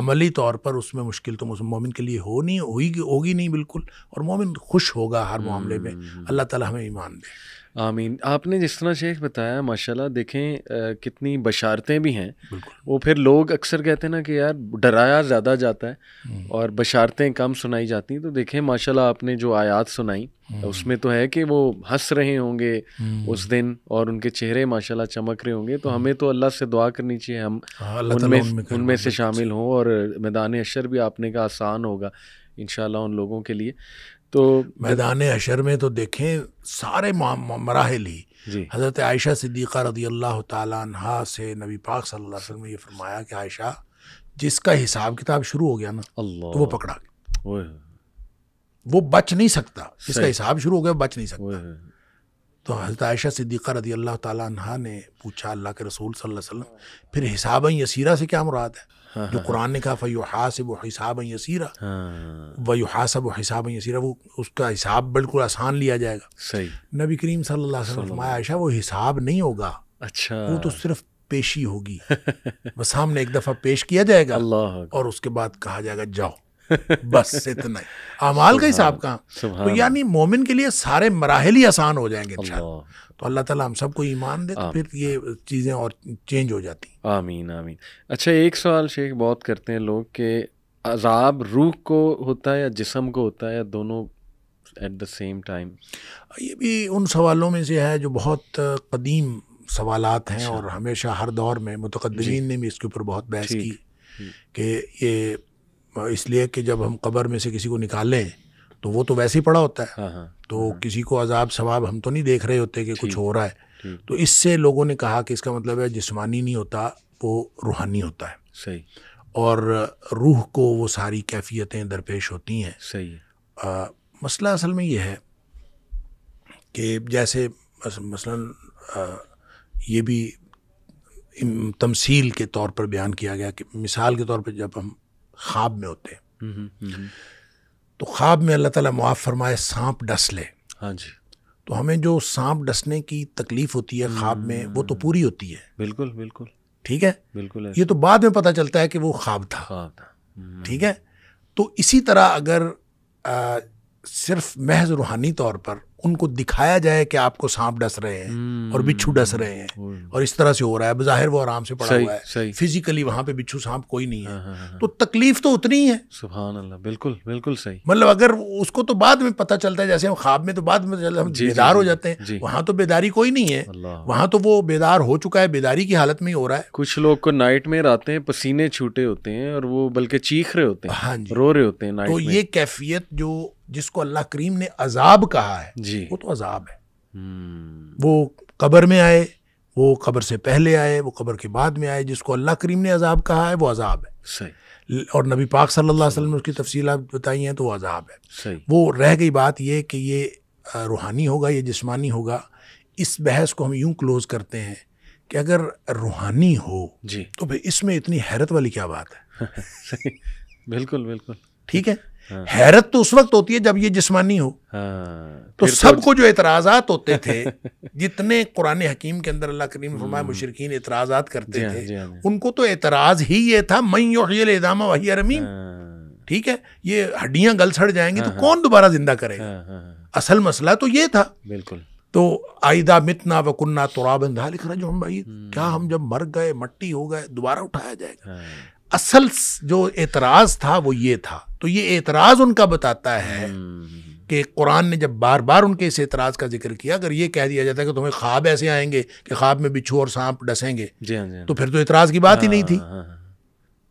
अमली तौर पर उसमें मुश्किल तो मोमिन के लिए हो नहीं होगी नहीं बिल्कुल और मोमिन खुश होगा हर हम्म, मामले में हम्म, हम्म। अल्लाह ताला हमें ईमान दे आमीन आपने जिस तरह शेख बताया माशाल्लाह देखें आ, कितनी बशारतें भी हैं वो फिर लोग अक्सर कहते हैं ना कि यार डराया ज़्यादा जाता है हम्म। और बशारतें कम सुनाई जाती हैं तो देखें माशाल्लाह आपने जो आयात सुनाई हम्म। उसमें तो है कि वो हंस रहे होंगे हम्म। उस दिन और उनके चेहरे माशाल्लाह चमक रहे होंगे तो हमें तो अल्लाह से दुआ करनी चाहिए हम हाँ, उनमें उनमें से शामिल हों और मैदान अशर भी आपने का आसान होगा इन उन लोगों के लिए तो मैदान अशर में तो देखें सारे मराहल ही हज़रत आयशा सिद्दीक़ा रदी अल्लाह तहा से नबी पाक सल्लल्लाहु अलैहि वसल्लम ने ये फरमाया कि आयशा जिसका हिसाब किताब शुरू हो गया ना तो वो पकड़ा गया वो बच नहीं सकता जिसका हिसाब शुरू हो गया बच नहीं सकता तो हज़रत आयशा सिद्दीक़ा रदी अल्लाह तहा ने पूछा अल्लाह के रसूल सल्लल्लाहु अलैहि वसल्लम फिर हिसाब यसीरा से क्या मुराद है हाँ, जो हाँ, हाँ। कुरान ने कहा फ़यु हासिब हिसाब यसीरा वयु हासब हिसाब यसीरा वो उसका हिसाब बिल्कुल आसान लिया जाएगा सही नबी करीम सल्लल्लाहु अलैहि वसल्लम आयशा वो हिसाब नहीं होगा अच्छा वो तो सिर्फ पेशी होगी बस सामने एक दफ़ा पेश किया जाएगा अल्लाह और उसके बाद कहा जाएगा जाओ बस इतना ही अमाल का हिसाब कहाँ तो यानी मोमिन के लिए सारे मराहल ही आसान हो जाएंगे तो अल्लाह ताला हम सबको ईमान दे तो फिर ये चीज़ें और चेंज हो जाती आमीन आमीन अच्छा एक सवाल शेख बहुत करते हैं लोग कि अजाब रूह को होता है या जिसम को होता है या दोनों एट द सेम टाइम ये भी उन सवालों में से है जो बहुत कदीम सवाल हैं अच्छा। और हमेशा हर दौर में मुतकदमीन ने भी इसके ऊपर बहुत बहस की हम्म। कि ये इसलिए कि जब हम कबर में से किसी को निकालें तो वो तो वैसे ही पड़ा होता है हाँ, हाँ। तो हाँ, किसी को अजाब सवाब हम तो नहीं देख रहे होते कि कुछ हो रहा है तो इससे लोगों ने कहा कि इसका मतलब है जिसमानी नहीं होता वो रूहानी होता है सही और रूह को वो सारी कैफियतें दरपेश होती हैं सही आ, मसला असल में ये है कि जैसे मसलन ये भी तमसील के तौर पर बयान किया गया कि मिसाल के तौर पर जब हम ख्वाब में होते हैं हम्म, हम्म, हम्म। तो ख्वाब में अल्लाह ताला मुआफ़ फरमाए सांप डस ले हाँ जी तो हमें जो सांप डसने की तकलीफ़ होती है ख्वाब में हम्म। वो तो पूरी होती है बिल्कुल बिल्कुल ठीक है बिल्कुल ये तो बाद में पता चलता है कि वो ख्वाब था ख्वाब था हम्म। ठीक है तो इसी तरह अगर आ, सिर्फ महज रूहानी तौर पर उनको दिखाया जाए कि आपको सांप डस रहे हैं हम्म, और बिच्छू डस रहे हैं और इस तरह से हो रहा है बाहिर वो आराम से पड़ा हुआ है फिजिकली वहां पे बिच्छू सांप कोई नहीं है हाँ, हाँ, हाँ, तो तकलीफ तो उतनी ही है सुबह अल्लाह बिल्कुल बिल्कुल सही मतलब अगर उसको तो बाद में पता चलता है जैसे हम ख्वाब में तो बाद में हम बेदार हो जाते हैं वहां तो बेदारी कोई नहीं है वहां तो वो बेदार हो चुका है बेदारी की हालत में ही हो रहा है कुछ लोग को नाइट में रहते हैं पसीने छूटे होते हैं और वो बल्कि चीख रहे होते हैं रो रहे होते हैं तो ये कैफियत जो जिसको अल्लाह करीम ने अजाब कहा है जी वो तो अजाब है हम्म। वो कब्र में आए वो कब्र से पहले आए वो कब्र के बाद में आए जिसको अल्लाह करीम ने अजाब कहा है वो अजाब है सही और नबी पाक सल्लल्लाहु अलैहि वसल्लम ने उसकी तफसील बताई हैं तो वो अजाब है सही वो रह गई बात ये कि ये रूहानी होगा ये जिस्मानी होगा इस बहस को हम यूं क्लोज करते हैं कि अगर रूहानी हो जी तो भाई इसमें इतनी हैरत वाली क्या बात है बिल्कुल बिल्कुल ठीक है हाँ। हैरत तो उस वक्त होती है जब ये जिसमानी हो हाँ। तो सबको तो- जो एतराजात होते थे जितने कुरान हकीम के अंदर अल्लाह करीम फरमाए हम्म। मुशरकिन एतराजात करते हाँ, थे उनको तो एतराज ही ये था मई योजामा वही रमीम ठीक है ये हड्डियां गल सड़ जाएंगी तो कौन दोबारा जिंदा करेगा असल मसला तो ये था बिल्कुल तो आयदा मितना व कुन्ना तुराबन धालिक जो हम हम्म। भाई क्या हम जब मर गए मट्टी हो गए दोबारा उठाया जाएगा असल जो एतराज़ था वो ये था तो ये एतराज़ उनका बताता है हम्म। कि कुरान ने जब बार बार उनके इस एतराज़ का जिक्र किया अगर ये कह दिया जाता है कि तुम्हें ख्वाब ऐसे आएंगे कि ख्वाब में बिच्छू और सांप डसेंगे हाँ, हाँ। तो फिर तो एतराज़ की बात ही हाँ, नहीं थी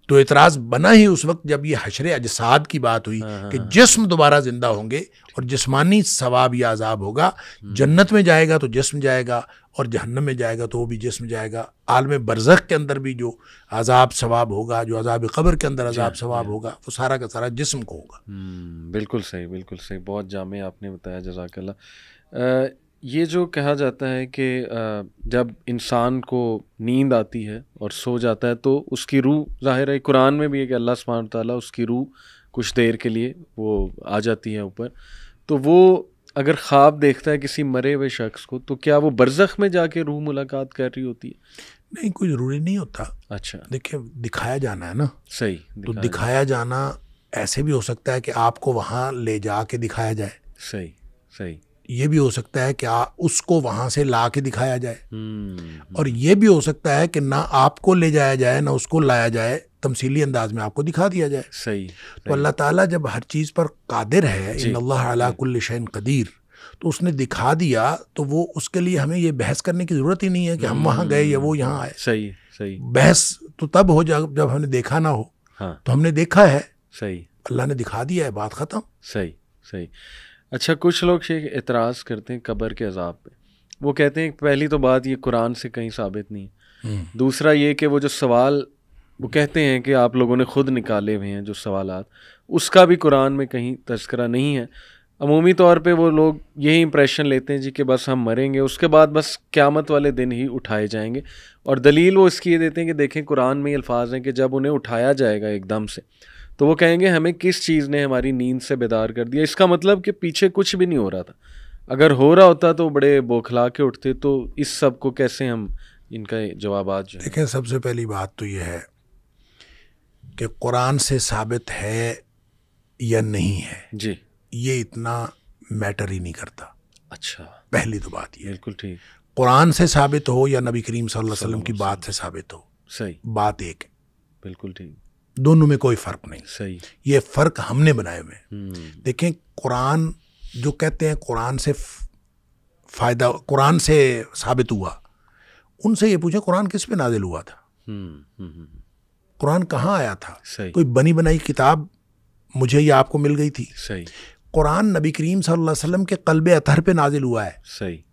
तो एतराज बना ही उस वक्त जब ये हशर अजसाद की बात हुई हाँ, हाँ, कि हाँ। जिस्म दोबारा जिंदा होंगे और जिस्मानी सवाब या अजाब होगा हम्म। जन्नत में जाएगा तो जिस्म जाएगा और जहन्नम में जाएगा तो वो भी जिस्म जाएगा आलम बरजक के अंदर भी जो अजाब सवाब होगा जो अजाब कब्र के अंदर अजाब सवाब होगा वो सारा का सारा जिस्म को होगा हम्म, बिल्कुल सही बिल्कुल सही बहुत जामे आपने बताया जजाकल्ला ये जो कहा जाता है कि जब इंसान को नींद आती है और सो जाता है तो उसकी रूह जाहिर है कुरान में भी है कि अल्लाह सुबहान ताली उसकी रूह कुछ देर के लिए वो आ जाती है ऊपर तो वो अगर ख्वाब देखता है किसी मरे हुए शख्स को तो क्या वो बरजख में जाके रूह मुलाकात कर रही होती है नहीं कोई ज़रूरी नहीं होता अच्छा देखिए दिखाया जाना है ना सही तो दिखाया तो दिखाया जाना ऐसे भी हो सकता है कि आपको वहाँ ले जा के दिखाया जाए सही सही ये भी हो सकता है आ, उसको वहां से ला के दिखाया जाए हम्म। और ये भी हो सकता है कि ना आपको ले जाया जाए ना उसको लाया जाए तमसीली अंदाज में आपको दिखा दिया जाए सही तो अल्लाह ताला जब हर चीज़ पर कादिर है इन अल्लाह हम्म। कदीर तो उसने दिखा दिया तो वो उसके लिए हमें ये बहस करने की ज़रूरत ही नहीं है कि हम वहाँ गए या वो यहाँ आए सही सही बहस तो तब हो जब जब हमने देखा ना हो हाँ। तो हमने देखा है सही अल्लाह ने दिखा दिया है बात ख़त्म सही सही अच्छा कुछ लोग शेख एतराज़ करते हैं कब्र के अजाब पे वो कहते हैं पहली तो बात ये कुरान से कहीं साबित नहीं है हम्म। दूसरा ये कि वो जो सवाल वो कहते हैं कि आप लोगों ने खुद निकाले हुए हैं जो सवाल उसका भी कुरान में कहीं तस्करा नहीं है अमूमी तौर पे वो लोग यही इंप्रेशन लेते हैं जी कि बस हम मरेंगे उसके बाद बस क़्यामत वाले दिन ही उठाए जाएंगे और दलील वो इसकी ये देते हैं कि देखें कुरान में अल्फाज हैं कि जब उन्हें उठाया जाएगा एकदम से तो वो कहेंगे हमें किस चीज़ ने हमारी नींद से बेदार कर दिया इसका मतलब कि पीछे कुछ भी नहीं हो रहा था अगर हो रहा होता तो बड़े बौखला के उठते तो इस सब को कैसे हम इनका जवाब आज देखें सबसे पहली बात तो यह है कि कुरान से साबित है या नहीं है जी ये इतना मैटर ही नहीं करता अच्छा पहली तो बात ये बिल्कुल ठीक कुरान से साबित हो या नबी करीम सल्लल्लाहु अलैहि वसल्लम की बात से साबित हो सही बात एक है बिल्कुल ठीक दोनों में कोई फ़र्क नहीं सही ये फ़र्क हमने बनाए हुए हम्म। देखें कुरान जो कहते हैं कुरान से फ़ायदा कुरान से साबित हुआ उनसे ये पूछा कुरान किस पे नाजिल हुआ था हम्म, हम्म, कुरान कहाँ आया था कोई बनी बनाई किताब मुझे या आपको मिल गई थी सही कुरान नबी करीम सल्लल्लाहु अलैहि वसल्लम के कलब अतहर पे नाजिल हुआ है सही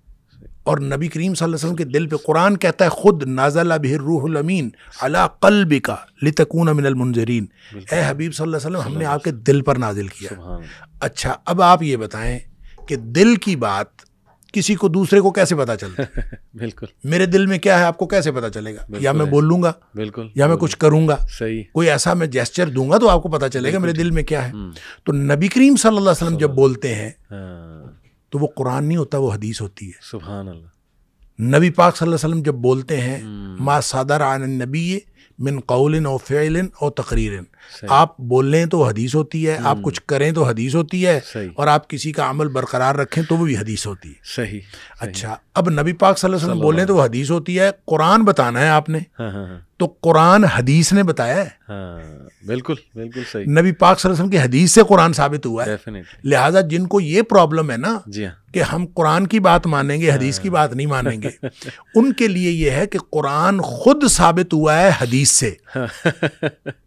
और नबी करीम वसल्लम के दिल पे कुरान कहता है ख़ुद नाजला बिहर रूहमीन अला कल्ब का लितकून मिनलमंजरीन ए हबीब वसल्लम हमने आपके दिल पर नाजिल किया अच्छा अब आप ये बताएं कि दिल की बात किसी को दूसरे को कैसे पता चलता है बिल्कुल मेरे दिल में क्या है आपको कैसे पता चलेगा या मैं बोलूंगा बिल्कुल या मैं कुछ करूंगा सही कोई ऐसा मैं जेस्चर दूंगा तो आपको पता चलेगा मेरे दिल में क्या है हम्म। तो नबी करीम सल्लल्लाहु अलैहि वसल्लम जब बोलते हैं हाँ। तो वो कुरान नहीं होता वो हदीस होती है सुबह नबी पाक वसल्लम जब बोलते हैं हम्म। माँ सादर आन नबी मिन कौलिन और फ़ैलिन और तकरीरन आप बोल लें तो हदीस होती है आप कुछ हम्म। करें तो हदीस होती है और आप किसी का अमल बरकरार रखें तो वो भी हदीस होती है सही अच्छा अब नबी पाक सल्लल्लाहु अलैहि वसल्लम बोलें तो हदीस होती है कुरान बताना है आपने हाँ, हाँ, हाँ। तो कुरान हदीस ने बताया है हाँ, बिल्कुल सही नबी पाक वसल्लम की हदीस से कुरान साबित हुआ है लिहाजा जिनको ये प्रॉब्लम है ना कि हम कुरान की बात मानेंगे हदीस की बात नहीं मानेंगे उनके लिए ये है कि कुरान खुद साबित हुआ है हदीस से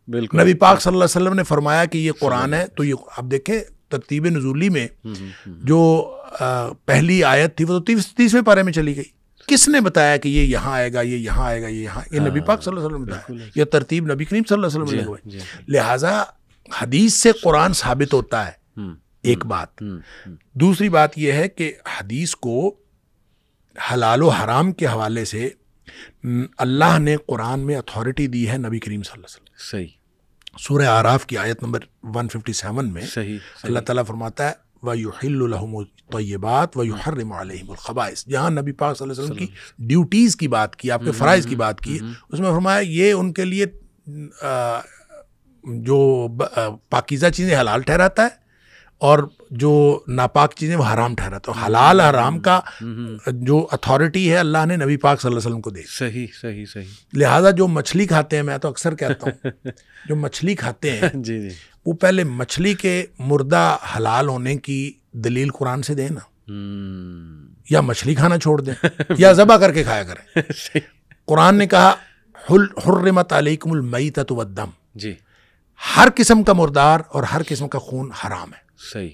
बिल्कुल नबी पाक पाक सल्लल्लाहु अलैहि वसल्लम ने फरमाया कि ये कुरान है तो ये आप देखें तरतीब नजूली में हम्म, हम्म, हम्म। जो आ, पहली आयत थी वो तो तीसवें पारे में चली गई किसने बताया कि ये यहाँ आएगा ये यहाँ आएगा ये यहाँ ये नबी हाँ, पाक सल्लल्लाहु अलैहि वसल्लम ने बताया ये तरतीब नबी करीम सल्लल्लाहु अलैहि वसल्लम ने हुए लिहाजा हदीस से कुरान साबित होता है एक बात दूसरी बात यह है कि हदीस को हलाल हराम के हवाले से अल्लाह ने कुरान में अथॉरिटी दी है नबी करीम सल्लल्लाहु अलैहि वसल्लम सही सूर आराफ की आयत नंबर 157 में सही, सही। अल्लाह ताला फरमाता है वाहमत वाहमबाइस जहाँ नबी पाक वसल्लम की ड्यूटीज़ की बात की आपके हम्म, फ़रज़ की हम्म, बात की हम्म, उसमें फरमाया ये उनके लिए आ, जो पाकिज़ा चीज़ें हलाल ठहराता है और जो नापाक चीज़ें वो हराम ठहरा तो हलाल हम्म, हराम हम्म, का हम्म, जो अथॉरिटी है अल्लाह ने नबी पाक सल्लल्लाहु अलैहि वसल्लम को दी सही सही सही लिहाजा जो मछली खाते हैं मैं तो अक्सर कहता हूँ जो मछली खाते हैं जी जी वो पहले मछली के मुर्दा हलाल होने की दलील कुरान से दें ना या मछली खाना छोड़ दें या जबा करके खाया करें कुरान ने कहा हुर्रमत अलैकुमुल मईतत वद्दम जी हर किस्म का मुर्दार और हर किस्म का खून हराम है सही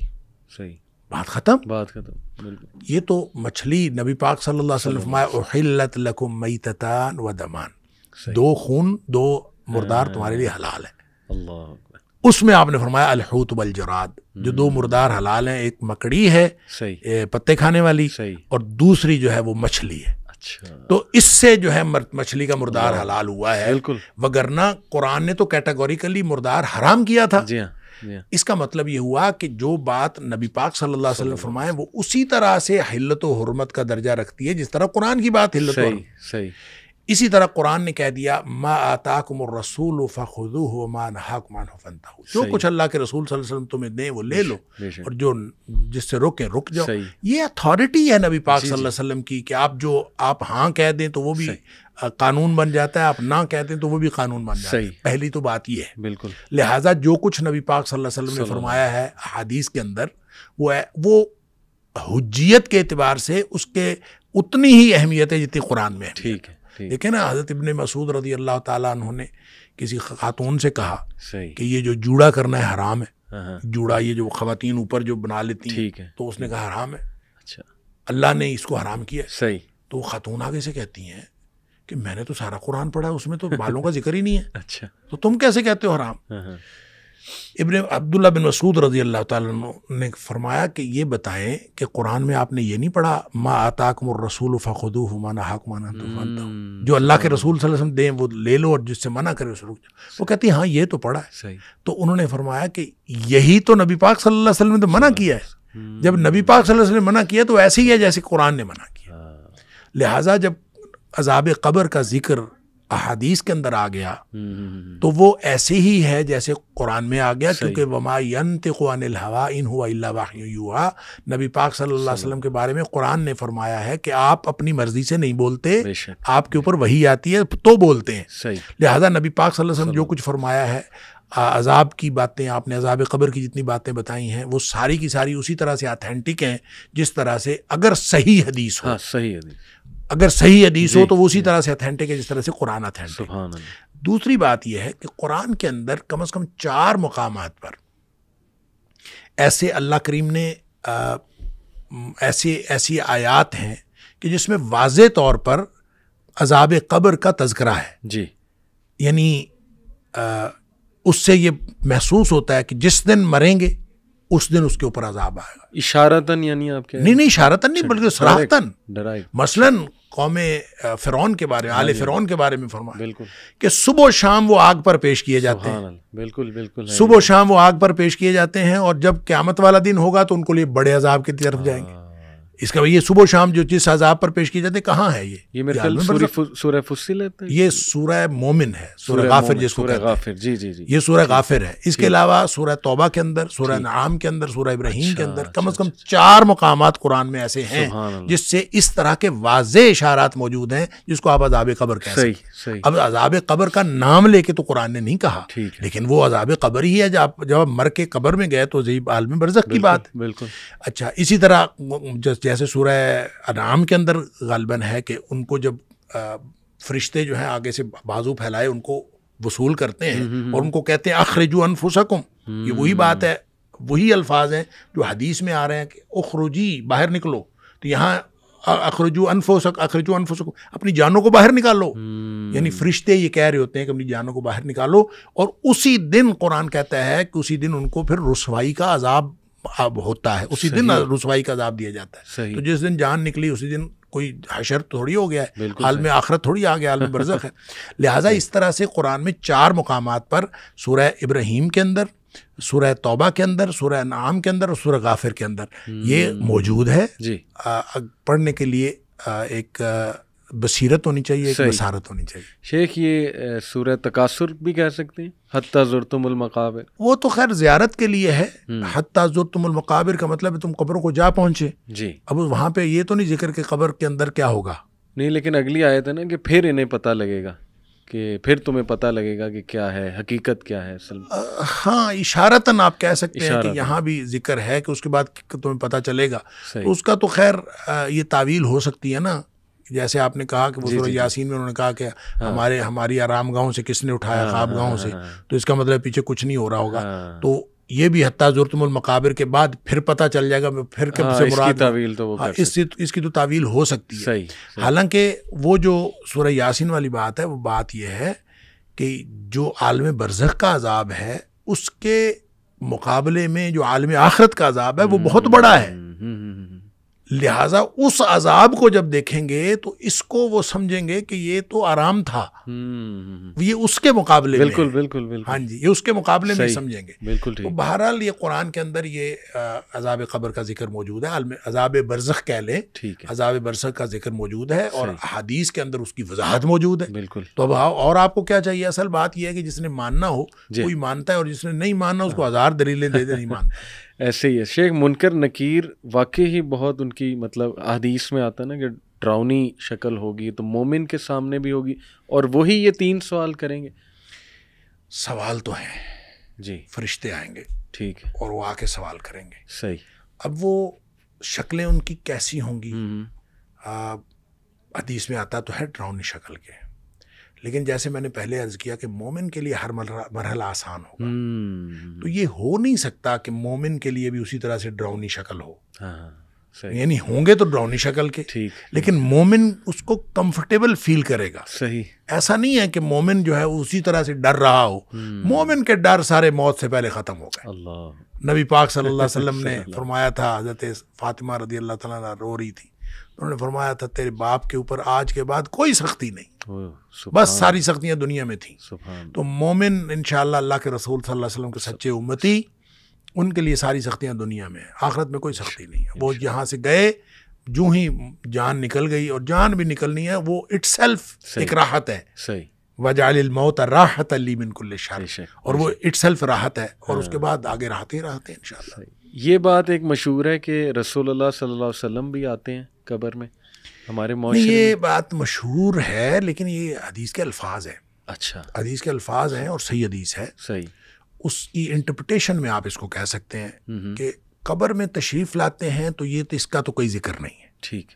सही बात ख़त्म बात ख़त्म ये तो मछली नबी पाक सल्लल्लाहु अलैहि वसल्लम दो खून दो मुर्दार तुम्हारे लिए हलाल है उसमें आपने फरमाया अलहूत बल जराद जो दो हम्म। मुर्दार हलाल हैं एक मकड़ी है सही पत्ते खाने वाली सही और दूसरी जो है वो मछली है अच्छा तो इससे जो है मछली का मुर्दार हलाल हुआ है बिल्कुल वगरना कुरान ने तो कैटेगोरिकली मुर्दार हराम किया था जी हाँ इसका मतलब ये हुआ कि जो बात नबी पाक सल्लल्लाहु अलैहि वसल्लम फरमाए वो उसी तरह से हिल्लत हरमत का दर्जा रखती है जिस तरह कुरान की बात हिल्लत सही, सही इसी तरह कुरान ने कह दिया मा आताकुम रसूल फ़ुदू हो मा नहाकुमान फनता हो जो कुछ अल्लाह के रसूल वसल्लम तुम्हें दें वो ले लो और जो जिससे रोकें रुक जाओ ये अथॉरिटी है नबी पाक सल्लल्लाहु अलैहि वसल्लम की कि आप जो आप हाँ कह दें तो वो भी कानून बन जाता है आप ना कह दें तो वो भी कानून बन जाता है पहली तो बात यह है बिल्कुल लिहाजा जो कुछ नबी पाक सल्लल्लाहु अलैहि वसल्लम ने फरमाया है हदीस के अंदर वो है वो हujjत के अतबार से उसके उतनी ही अहमियत है जितनी कुरान में ठीक है देखे ना हज़रत इबन मसूद रजी अल्लाह तु ने किसी खातून से कहा कि ये जो जूड़ा करना है हराम है हाँ, हाँ। जूड़ा ये जो खातन ऊपर जो बना लेती है तो उसने कहा हराम है अच्छा अल्लाह ने इसको हराम किया सही तो खातून आगे से कहती हैं कि मैंने तो सारा कुरान पढ़ा उसमें तो बालों का जिक्र ही नहीं है अच्छा तो तुम कैसे कहते हो हराम हाँ, इबन अब्दुल्ला बिन मसूद रजी अल्लाह तु ने फरमाया कि ये बताएं कि कुरान में आपने ये नहीं पढ़ा माँ आताकम रसूल फ़खुदू माना हक माना तो मानता हूँ हम्म। जो अल्लाह के रसूल वसम दें वो ले लो और जिससे मना करे उसको वो कहती हाँ ये तो पढ़ा है सही तो उन्होंने फरमाया कि यही तो नबी पाक सल्लल्लाहु ने तो मना किया है हम्म। जब नबी पाक ने मना किया तो ऐसे ही है जैसे कुरान ने मना किया हाँ। लिहाजा जब अजाब कब्र का जिक्र अहादीस के अंदर आ गया हम्म, हम्म, हम्म, तो वो ऐसे ही है जैसे कुरान में आ गया क्योंकि वमा इन हुआ नबी पाक सल्लल्लाहु अलैहि वसल्लम के बारे में कुरान ने फरमाया है कि आप अपनी मर्जी से नहीं बोलते आपके ऊपर वही आती है तो बोलते हैं लिहाजा नबी पाक सल्लल्लाहु अलैहि वसल्लम जो कुछ फरमाया है अजाब की बातें आपने अजाब कब्र की जितनी बातें बताई हैं वो सारी की सारी उसी तरह से ऑथेंटिक हैं जिस तरह से अगर सही हदीस हो हाँ, सही हदीस अगर सही हदीस हो तो वो उसी तरह से अथेंटिक है जिस तरह से कुरान अथेंटिक दूसरी बात यह है कि कुरान के अंदर कम अज़ कम चार मकाम पर ऐसे अल्लाह करीम ने ऐसी ऐसे ऐसी आयात हैं कि जिसमें वाज तौर पर अजाब कब्र का तस्करा है जी यानी आ, उससे ये महसूस होता है कि जिस दिन मरेंगे उस दिन उसके ऊपर अजाब आएगा इशारतन यानी आपके नहीं नहीं इशारतन नहीं बल्कि अच्छा, सराहतन मसलन कौम फिर के बारे में हाँ आले फिर के बारे में फरमा बिल्कुल कि सुबह शाम वो आग पर पेश किए जाते हैं बिल्कुल बिल्कुल हाँ सुबह शाम वो आग पर पेश किए जाते हैं और जब क्यामत वाला दिन होगा तो उनको लिए बड़े अजाब की तरफ हाँ, जाएंगे इसका भाई ये सुबह शाम जो चीज़ सजाब पर पेश की जाती है कहाँ है ये ये मेरे ख्याल सूरह फुसिल है ये सूरह मोमिन है सूरह गाफिर जिसको सूरह गाफिर जी जी जी ये सूरह गाफिर है इसके अलावा सूरह तौबा के अंदर सूरह नाम के अंदर सूरह इब्राहिम के अच्छा, अंदर अच्छा, कम अज़ कम अच्छा, चार मकाम कुरान में ऐसे हैं जिससे इस तरह के वाज इशारात मौजूद हैं जिसको आप अजाब कबर कह सकते अब अजाब कबर का नाम लेके तो कुरान ने नहीं कहा लेकिन वो अजाब कबर ही है जब जब मर के कबर में गए तो जईब आलम बरजक की बात बिल्कुल अच्छा इसी तरह जैसे सूरह अनाम के अंदर गालबन है कि उनको जब फरिश्ते जो हैं आगे से बाजू फैलाए उनको वसूल करते हैं हम्म, हम्म, और हम्म। उनको कहते हैं अखरजू अनफुसकुम ये वही बात है वही अल्फाज हैं जो हदीस में आ रहे हैं कि अखरुजी बाहर निकलो तो यहाँ अखरजू अनफोसक अखरजू अनफोसक अपनी जानों को बाहर निकालो यानी फरिश्ते ये कह रहे होते हैं कि अपनी जानों को बाहर निकालो और उसी दिन कुरान कहता है कि उसी दिन उनको फिर रसवाई का अजाब अब होता है उसी दिन रसवाई का अजाब दिया जाता है तो जिस दिन जान निकली उसी दिन कोई हशर थोड़ी हो गया है हाल में आखरत थोड़ी आ गया हाल में बरजक है लिहाजा इस तरह से कुरान में चार मकाम पर सूर्य इब्राहिम के अंदर सूर्य तोबा के अंदर सूर्य नाम के अंदर और सूर्य गाफिर के अंदर ये हम्म। मौजूद है जी। पढ़ने के लिए एक बसीरत होनी चाहिए एक बसारत होनी चाहिए शेख ये सूर तकासुर भी कह सकते हैं हती ज़ुरतमकाबिर वो तो खैर ज़्यारत के लिए है हम्म। हती ज़ुरतमकाबिर का मतलब है तुम कब्रों को जा पहुँचे जी अब वहाँ पे ये तो नहीं जिक्र के कब्र के अंदर क्या होगा नहीं लेकिन अगली आयत है ना कि फिर इन्हें पता लगेगा कि फिर तुम्हें पता लगेगा कि क्या है हकीकत क्या है असल हाँ इशारतन आप कह सकते हैं कि यहाँ भी जिक्र है कि उसके बाद तुम्हें पता चलेगा तो उसका तो खैर ये तावील हो सकती है ना जैसे आपने कहा कि वो यासीन में उन्होंने कहा कि हाँ। हमारे हमारी आराम गाहों से किसने उठाया हाँ, खाब हाँ, गाहों से हाँ। तो इसका मतलब पीछे कुछ नहीं हो रहा होगा हाँ। तो ये भी हत्या जुरतमुल मकाबिर के बाद फिर पता चल जाएगा फिर कब से मुराद तावील तो वो इस तो, इसकी तो तावील हो सकती है हालांकि वो जो सूर्य यासीन वाली बात है वो बात यह है कि जो आलम बरजक का अजाब है उसके मुकाबले में जो आलम आखरत का अजाब है वो बहुत बड़ा है हम्म, हम्म, हम्म, लिहाजा उस अजाब को जब देखेंगे तो इसको वो समझेंगे कि ये तो आराम था हम्म। ये उसके मुकाबले बिल्कुल में बिल्कुल बिल्कुल हाँ जी ये उसके मुकाबले में समझेंगे बिल्कुल तो बहरहाल ये कुरान के अंदर ये अजाब कब्र का जिक्र मौजूद है अजाब बरसख कह लें ठीक है अजाब बरसख का जिक्र मौजूद है और हदीस के अंदर उसकी वजाहत मौजूद है बिल्कुल तो अब और आपको क्या चाहिए असल बात यह है कि जिसने मानना हो कोई मानता है और जिसने नहीं मानना उसको हाँ। हजार दलीलें दे दे नहीं मानता ऐसे ही है शेख मुनकर नकीर वाकई ही बहुत उनकी मतलब अदीस में आता ना कि ड्राउनी शक्ल होगी तो मोमिन के सामने भी होगी और वही ये तीन सवाल करेंगे सवाल तो हैं जी फरिश्ते आएंगे ठीक है और वो आके सवाल करेंगे सही अब वो शक्लें उनकी कैसी होंगी हम्म। हदीस में आता तो है ड्राउनी शक्ल के लेकिन जैसे मैंने पहले अर्ज किया कि मोमिन के लिए हर मरहला आसान होगा हम्म। तो ये हो नहीं सकता कि मोमिन के लिए भी उसी तरह से ड्राउनी शक्ल हो हाँ, हाँ, सही यानी होंगे तो ड्राउनी शक्ल के ठीक लेकिन मोमिन उसको कंफर्टेबल फील करेगा सही ऐसा नहीं है कि मोमिन जो है उसी तरह से डर रहा हो हम्म। मोमिन के डर सारे मौत से पहले ख़त्म हो गए नबी पाक सल्लल्लाहु अलैहि वसल्लम ने फरमाया था हज़रत फातिमा रदी अल्लाह तला रो रही थी उन्होंने फरमाया था तेरे बाप के ऊपर आज के बाद कोई सख्ती नहीं तो बस सारी सख्तियाँ दुनिया में थी तो मोमिन इन अल्लाह के रसूल सल्लल्लाहु के सच्चे उम्मती उनके लिए सारी सख्तियाँ दुनिया में आखिरत में कोई सख्ती नहीं है वो यहाँ से गए जो ही जान निकल गई और जान भी निकलनी है वो इट सेल्फ एक राहत है सही वजाल मौत राहत अली बिनकुल और वो इट सेल्फ राहत है और उसके हाँ। बाद आगे राहत ही राहत है इन ये बात एक मशहूर है कि रसोल्ला सल्ला वसम भी आते हैं कबर में हमारे ये बात मशहूर है लेकिन ये हदीस के अल्फाज हैं अच्छा हदीस के अल्फाज हैं और सही हदीस है सही उसकी इंटरप्रटेशन में आप इसको कह सकते हैं हम्म, हम्म। कि कब्र में तशरीफ़ लाते हैं तो ये तो इसका तो कोई जिक्र नहीं है ठीक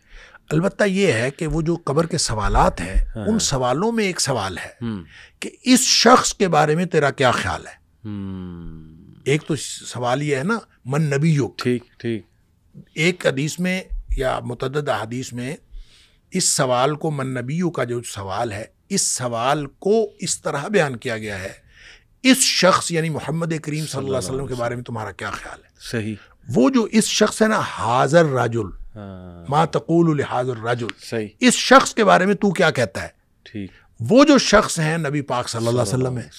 अलबत् ये है कि वो जो कब्र के सवाल हैं हाँ। उन हाँ। सवालों में एक सवाल है हम्म। कि इस शख्स के बारे में तेरा क्या ख्याल है एक तो सवाल ये है ना मन नबी योग ठीक ठीक एक हदीस में या मतद हदीस में इस सवाल को मन्नबियों का जो सवाल है इस सवाल को इस तरह बयान किया गया है इस शख्स यानी मोहम्मद करीम सल्लल्लाहु अलैहि वसल्लम के बारे में तुम्हारा क्या ख्याल है सही वो जो इस शख्स है ना हाजर राजुल हाँ। मा तकूल हाजर राजुल सही इस शख्स के बारे में तू क्या कहता है ठीक वो जो शख्स हैं नबी पाक सल्लल्लाहु अलैहि वसल्लम है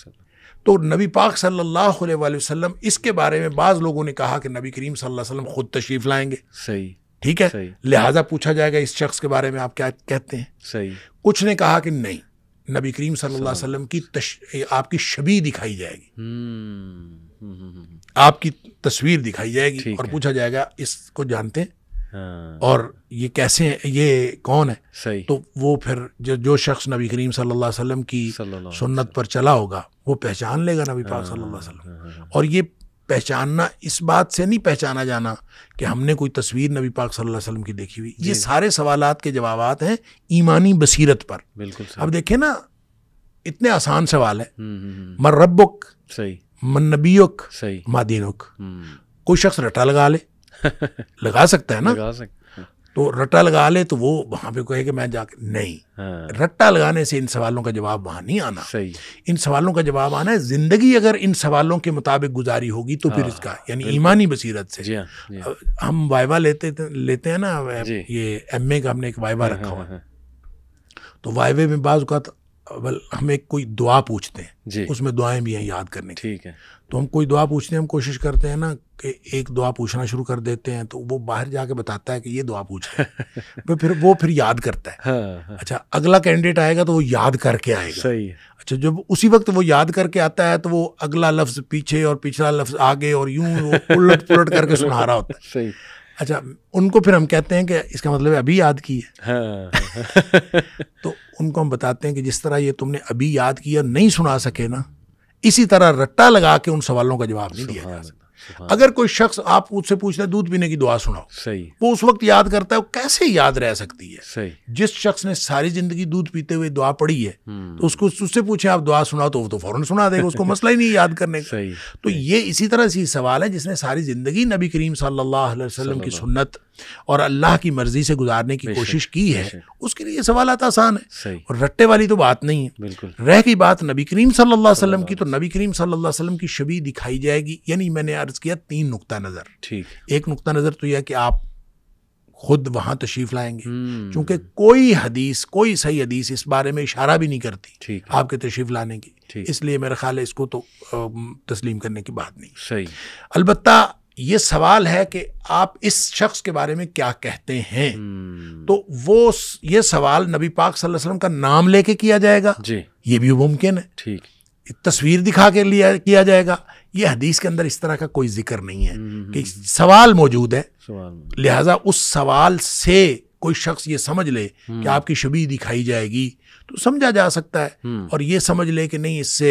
तो नबी पाक सल्लल्लाहु अलैहि वसल्लम इसके बारे में बाज़ लोगों ने कहा कि नबी करीम सल्लल्लाहु अलैहि वसल्लम खुद तशरीफ़ लाएंगे सही ठीक है लिहाजा पूछा जाएगा इस शख्स के बारे में आप क्या कहते हैं सही कुछ ने कहा कि नहीं नबी करीम सल्लल्लाहु अलैहि वसल्लम की तश, आपकी छवि दिखाई जाएगी हम्म, हम्म, हम्म, आपकी तस्वीर दिखाई जाएगी और पूछा जाएगा इसको जानते हैं हाँ। और ये कैसे ये कौन है सही तो वो फिर जो जो शख्स नबी करीम सल्लल्लाहु अलैहि वसल्लम की सुन्नत पर चला होगा वो पहचान लेगा नबी पाक हाँ, सल्लल्लाहु अलैहि वसल्लम हाँ, हाँ, और ये पहचानना इस बात से नहीं पहचाना जाना कि हमने कोई तस्वीर नबी पाक सल्लल्लाहु अलैहि वसल्लम की देखी हुई ये सारे सवाल के जवाब हैं ईमानी बसीरत पर बिल्कुल अब देखे ना इतने आसान सवाल है मर रबुक सही मन नबीक सही मादीनुक हम्म। कोई शख्स रटा लगा ले लगा सकता है ना लगा सकता तो रट्टा लगा ले तो वो वहां पे कहे कि मैं जाके नहीं हाँ। रट्टा लगाने से इन सवालों का जवाब वहां नहीं आना सही इन सवालों का जवाब आना है ज़िंदगी अगर इन सवालों के मुताबिक गुजारी होगी तो फिर हाँ, इसका यानी ईमानी बसीरत से जी, हाँ, जी। हाँ। हम वायबा लेते लेते हैं ना ये एम का हमने एक वायबा रखा हुआ तो वायबे में बाज़ हम एक कोई दुआ पूछते हैं उसमें दुआएं भी हैं याद करने ठीक है तो हम कोई दुआ पूछने हम कोशिश करते हैं ना कि एक दुआ पूछना शुरू कर देते हैं तो वो बाहर जाके बताता है कि ये दुआ पूछ तो फिर वो फिर याद करता है हाँ, हाँ। अच्छा अगला कैंडिडेट आएगा तो वो याद करके आएगा सही अच्छा जब उसी वक्त वो याद करके आता है तो वो अगला लफ्ज़ पीछे और पिछला लफ्ज़ आगे और यूं वो उलट पुलट करके सुना रहा होता है सही अच्छा उनको फिर हम कहते हैं कि इसका मतलब अभी याद की है हाँ। तो उनको हम बताते हैं कि जिस तरह ये तुमने अभी याद किया नहीं सुना सके ना इसी तरह रट्टा लगा के उन सवालों का जवाब नहीं दिया जा सकता अगर कोई शख्स आप उससे पूछ रहे दूध पीने की दुआ सुनाओ सही वो उस वक्त याद करता है वो कैसे याद रह सकती है सही जिस शख्स ने सारी जिंदगी दूध पीते हुए दुआ पढ़ी है हम्म। तो उसको उससे पूछे आप दुआ सुनाओ तो वो तो फौरन सुना देगा उसको मसला ही नहीं याद करने का सही तो ये इसी तरह से सवाल है जिसने सारी जिंदगी नबी करीम सल्लल्लाहु अलैहि वसल्लम की सुन्नत और अल्लाह की मर्जी से गुजारने की कोशिश की है उसके लिए सवाल आता आसान है और रट्टे वाली तो बात नहीं है बिल्कुल रह गई बात नबी करीम सल्लल्लाहु अलैहि वसल्लम की तो नबी करीम सल्लल्लाहु अलैहि वसल्लम की छवि दिखाई जाएगी यानी मैंने दर्ज किया तीन नुकता नज़र ठीक एक नुकता नज़र तो यह कि आप खुद वहां तशरीफ लाएंगे क्योंकि हम्म। कोई हदीस कोई सही हदीस इस बारे में इशारा भी नहीं करती आपके तशरीफ लाने की इसलिए मेरा ख्याल है इसको तो तस्लीम करने की बात नहीं सही अलबत् ये सवाल है कि आप इस शख्स के बारे में क्या कहते हैं हम्म। तो वो ये सवाल नबी पाक सल्लल्लाहु अलैहि वसल्लम का नाम लेके किया जाएगा जी ये भी मुमकिन है ठीक तस्वीर दिखा के लिया किया जाएगा ये हदीस के अंदर इस तरह का कोई जिक्र नहीं है हम्म, हम्म, कि हम्म। सवाल मौजूद है लिहाजा उस सवाल से कोई शख्स ये समझ ले कि आपकी शबी दिखाई जाएगी तो समझा जा सकता है और ये समझ ले कि नहीं इससे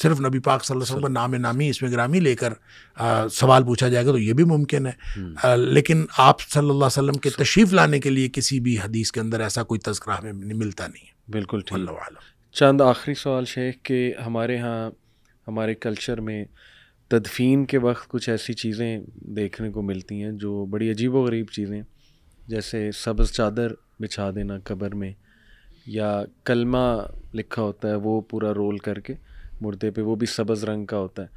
सिर्फ नबी पाक सल्लल्लाहु अलैहि वसल्लम नाम नामी इसमें ग्रामी लेकर सवाल पूछा जाएगा तो ये भी मुमकिन है आ, लेकिन आप सल्लल्लाहु अलैहि वसल्लम के तशीफ लाने के लिए किसी भी हदीस के अंदर ऐसा कोई तस्करा हमें मिलता नहीं है बिल्कुल ठीक चंद आखिरी सवाल शेख के हमारे यहाँ हमारे कल्चर में तदफीन के वक्त कुछ ऐसी चीज़ें देखने को मिलती हैं जो बड़ी अजीब व गरीब चीज़ें जैसे सब्ज़ चादर बिछा देना कबर में या कलमा लिखा होता है वो पूरा रोल करके मुर्दे पे वो भी सब्ज़ रंग का होता है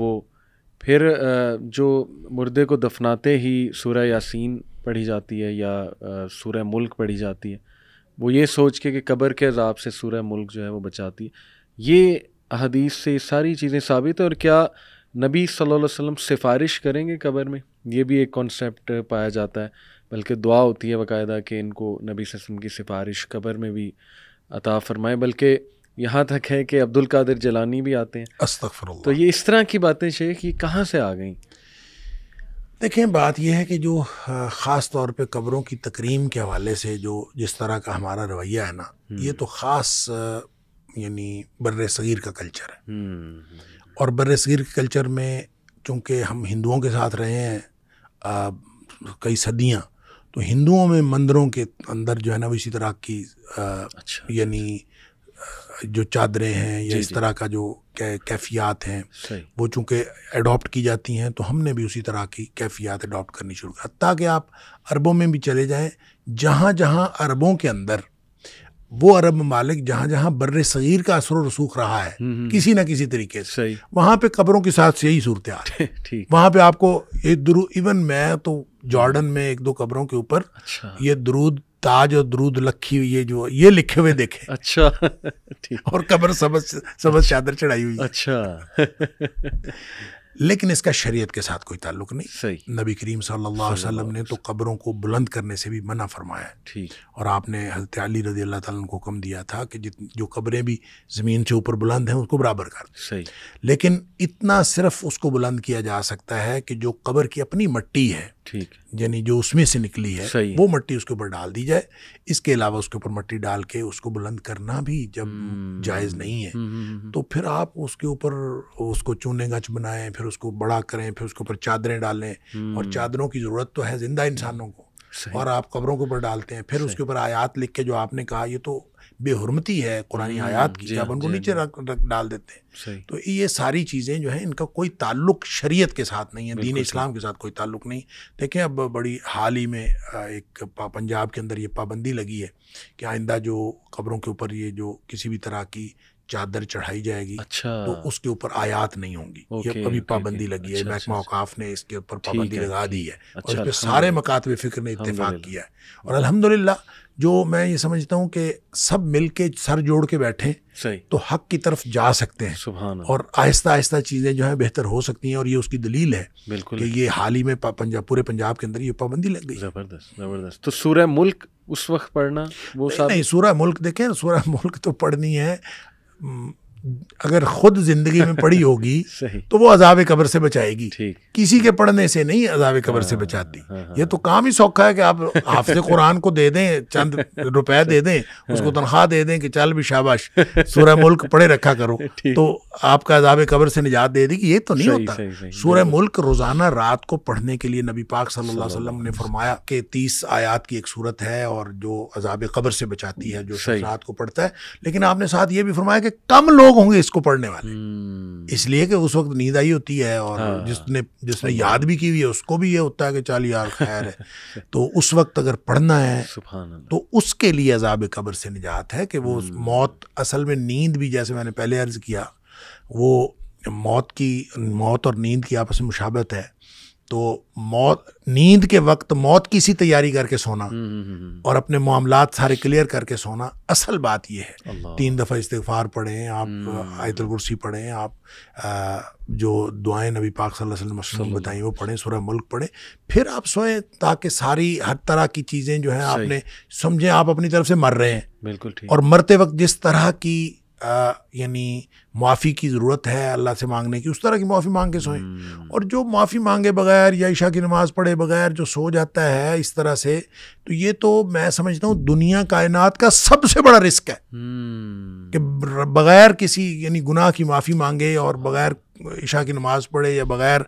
वो फिर जो मुर्दे को दफनाते ही सूर्य यासीन पढ़ी जाती है या सूर्य मुल्क पढ़ी जाती है वो ये सोच के कि कब्र के अजाब से सूर्य मुल्क जो है वो बचाती है ये हदीस से सारी चीज़ें साबित है और क्या नबी सल्लल्लाहु अलैहि वसल्लम सिफारिश करेंगे कब्र में ये भी एक कॉन्सेप्ट पाया जाता है बल्कि दुआ होती है बाकायदा कि इनको नबी वसम की सिफारिश कब्र में भी अता फरमाए बल्कि यहाँ तक है कि अब्दुल कादिर जलानी भी आते हैं तो ये इस तरह की बातें शेख ये कहाँ से आ गई देखें बात यह है कि जो ख़ास तौर पे कब्रों की तकरीम के हवाले से जो जिस तरह का हमारा रवैया है ना हम्म। ये तो ख़ास यानी बर सग़ीर का कल्चर है हम्म। और बर सग़ीर के कल्चर में चूँकि हम हिंदुओं के साथ रहे हैं आ, कई सदियाँ तो हिंदुओं में मंदिरों के अंदर जो है ना वो इसी तरह की अच्छा, यानी जो चादरें हैं या इस तरह का जो कै, कैफियात हैं वो चूंकि एडॉप्ट की जाती हैं तो हमने भी उसी तरह की कैफियात अडोप्ट करनी शुरू कर ताकि आप अरबों में भी चले जाएं जहाँ जहाँ अरबों के अंदर वो अरब मालिक जहाँ जहाँ बर सग़ीर का असर रसूख रहा है हम्म, हम्म। किसी ना किसी तरीके से वहाँ पे कब्रों के साथ से यही सूरत है वहाँ पे आपको ये दुरू इवन मैं तो जॉर्डन में एक दो कब्रों के ऊपर अच्छा। ये दरूद ताज और द्रूद लखी हुई है जो ये लिखे हुए देखे अच्छा ठीक और कबर समझ समझ चादर चढ़ाई हुई अच्छा लेकिन इसका शरीयत के साथ कोई ताल्लुक नहीं सही नबी करीम सल्लल्लाहु अलैहि वसल्लम ने तो कब्रों को बुलंद करने से भी मना फरमाया ठीक और आपने हजरत अली रजी अल्लाह ताला को हुक्म दिया था कि जित जो कब्रें भी ज़मीन से ऊपर बुलंद हैं उसको बराबर कर सही लेकिन इतना सिर्फ उसको बुलंद किया जा सकता है कि जो कब्र की अपनी मट्टी है ठीक यानी जो उसमें से निकली है वो मट्टी उसके ऊपर डाल दी जाए इसके अलावा उसके ऊपर मट्टी डाल के उसको बुलंद करना भी जब हम्म, हम्म, जायज़ हम्म, नहीं है तो फिर आप उसके ऊपर उसको चूने गच बनाए फिर उसको बड़ा करें फिर उसके ऊपर चादरें डालें और चादरों की ज़रूरत तो है ज़िंदा इंसानों को और आप कब्रों के ऊपर डालते हैं फिर उसके ऊपर आयात लिख के जो आपने कहा ये तो बेहरमती है कुरानी हम्म, आयात की जब उनको हाँ, नीचे हाँ, रख रख डाल देते हैं तो ये सारी चीज़ें जो है इनका कोई ताल्लुक शरीयत के साथ नहीं है दीन इस्लाम के साथ कोई ताल्लुक नहीं देखें अब बड़ी हाल ही में एक पंजाब के अंदर ये पाबंदी लगी है कि आइंदा जो कब्रों के ऊपर ये जो किसी भी तरह की चादर चढ़ाई जाएगी अच्छा तो उसके ऊपर आयात नहीं होंगी ये अभी पाबंदी लगी है अच्छा, महकमा अवकाफ अच्छा, ने इसके ऊपर पाबंदी लगा दी है और अच्छा, इस पर सारे मकातब फिक्र ने इतफाक किया है और अलहमदिल्ला जो मैं ये समझता हूँ कि सब मिल के सर जोड़ के बैठें तो हक की तरफ जा सकते हैं और आहिस्ता आहिस्ता चीज़ें जो हैं बेहतर हो सकती हैं और ये उसकी दलील है बिल्कुल कि ये हाल ही में पंजाब पूरे पंजाब के अंदर ये पाबंदी लग गई ज़बरदस्त ज़बरदस्त तो सूर्य मुल्क उस वक्त पढ़ना वो नहीं, नहीं सूर्य मुल्क देखें सूर्य मुल्क तो पढ़नी है अगर खुद जिंदगी में पड़ी होगी तो वो अजाब कब्र से बचाएगी किसी के पढ़ने से नहीं अजाब कब्र से हाँ, बचाती हाँ, हाँ, ये तो काम ही सौखा है कि आप हाफ कुरान को दे दें चंद रुपए दे दें उसको तनख्वाह दे दें कि चल भी शाबाश सूर्य मुल्क पढ़े रखा करो तो आपका अजाब कब्र से निजात दे देगी ये तो नहीं होता सूर्य मुल्क रोजाना रात को पढ़ने के लिए नबी पाक सल्लाम ने फरमाया कि तीस आयात की एक सूरत है और जो अजाब कब्र से बचाती है जो रात को पढ़ता है लेकिन आपने साथ ये भी फरमाया कि कम लोग लोग होंगे इसको पढ़ने वाले हम्म। इसलिए कि उस वक्त नींद आई होती है और हाँ। जिसने जिसने याद भी की हुई है उसको भी ये होता है कि चल यार खैर है तो उस वक्त अगर पढ़ना है तो उसके लिए अजाब कब्र से निजात है कि वो हम्म। मौत असल में नींद भी जैसे मैंने पहले अर्ज किया वो मौत की मौत और नींद की आपस में मुशाबत है तो मौत नींद के वक्त मौत की सी तैयारी करके सोना हम्म, हम्म, हम्म, और अपने मामला सारे क्लियर करके सोना असल बात यह है तीन दफ़ा इस्तफार पढ़ें आप आयतल कुर्सी पढ़ें आप आ, जो दुआएं नबी पाक सल्लल्लाहु अलैहि वसल्लम बताई वो पढ़ें सूरह मुल्क पढ़ें फिर आप सोएं ताकि सारी हर तरह की चीज़ें जो हैं आपने समझें आप अपनी तरफ से मर रहे हैं बिल्कुल और मरते वक्त जिस तरह की यानी माफ़ी की ज़रूरत है अल्लाह से मांगने की उस तरह की माफ़ी मांग के सोएं हम्म। और जो माफ़ी मांगे बगैर या ईशा की नमाज़ पढ़े बगैर जो सो जाता है इस तरह से तो ये तो मैं समझता हूँ दुनिया कायनात का सबसे बड़ा रिस्क है हम्म। कि बगैर किसी यानी गुनाह की माफ़ी मांगे और बगैर ईशा की नमाज़ पढ़े या बगैर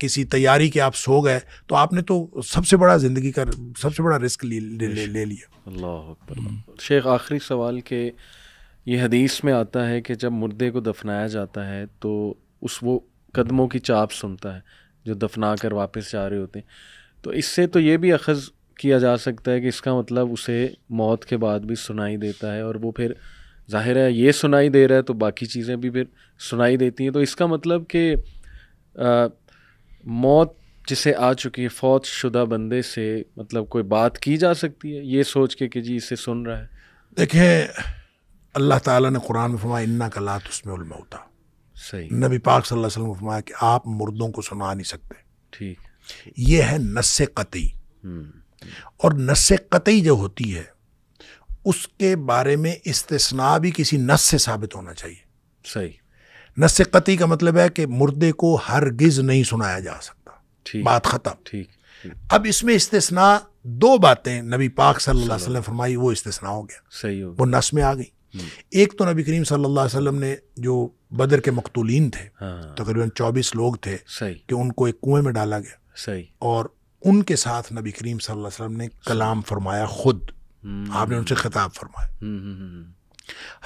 किसी तैयारी के आप सो गए तो आपने तो सबसे बड़ा ज़िंदगी का सबसे बड़ा रिस्क ले, ले, ले, ले लिया अल्लाह शेख आखिरी सवाल के ये हदीस में आता है कि जब मुर्दे को दफनाया जाता है तो उस वो कदमों की चाप सुनता है जो दफना कर वापस जा रहे होते हैं तो इससे तो ये भी अखज़ किया जा सकता है कि इसका मतलब उसे मौत के बाद भी सुनाई देता है और वो फिर जाहिर है ये सुनाई दे रहा है तो बाकी चीज़ें भी फिर सुनाई देती हैं तो इसका मतलब कि मौत जिसे आ चुकी है फौत शुदा बंदे से मतलब कोई बात की जा सकती है ये सोच के कि जी इसे सुन रहा है देखिए अल्लाह ताला ने कुरान में फरमाया इन्ना का लात उसमें उलमौता सही नबी पाक सल्लल्लाहु अलैहि वसल्लम फरमाया कि आप मुर्दों को सुना नहीं सकते ठीक ये है नस कतई हम्म। और नस कतई जो होती है उसके बारे में इस्तना भी किसी नस से साबित होना चाहिए सही नस कतई का मतलब है कि मुर्दे को गिज नहीं सुनाया जा सकता बात ख़त्म ठीक अब इसमें इस्तना दो बातें नबी पाक सल्लल्लाहु अलैहि वसल्लम फरमाई वो इस्तना हो गया सही हो वो नस में आ गई एक तो नबी करीम सल्लल्लाहु अलैहि वसल्लम ने जो बदर के मकतूलिन थे हाँ। तकरीबन तो चौबीस लोग थे कि उनको एक कुएं में डाला गया सही और उनके साथ नबी करीम सल्लल्लाहु अलैहि वसल्लम ने कलाम फरमाया खुद हम्म। आपने उनसे खिताब फरमाया हम्म, हम्म,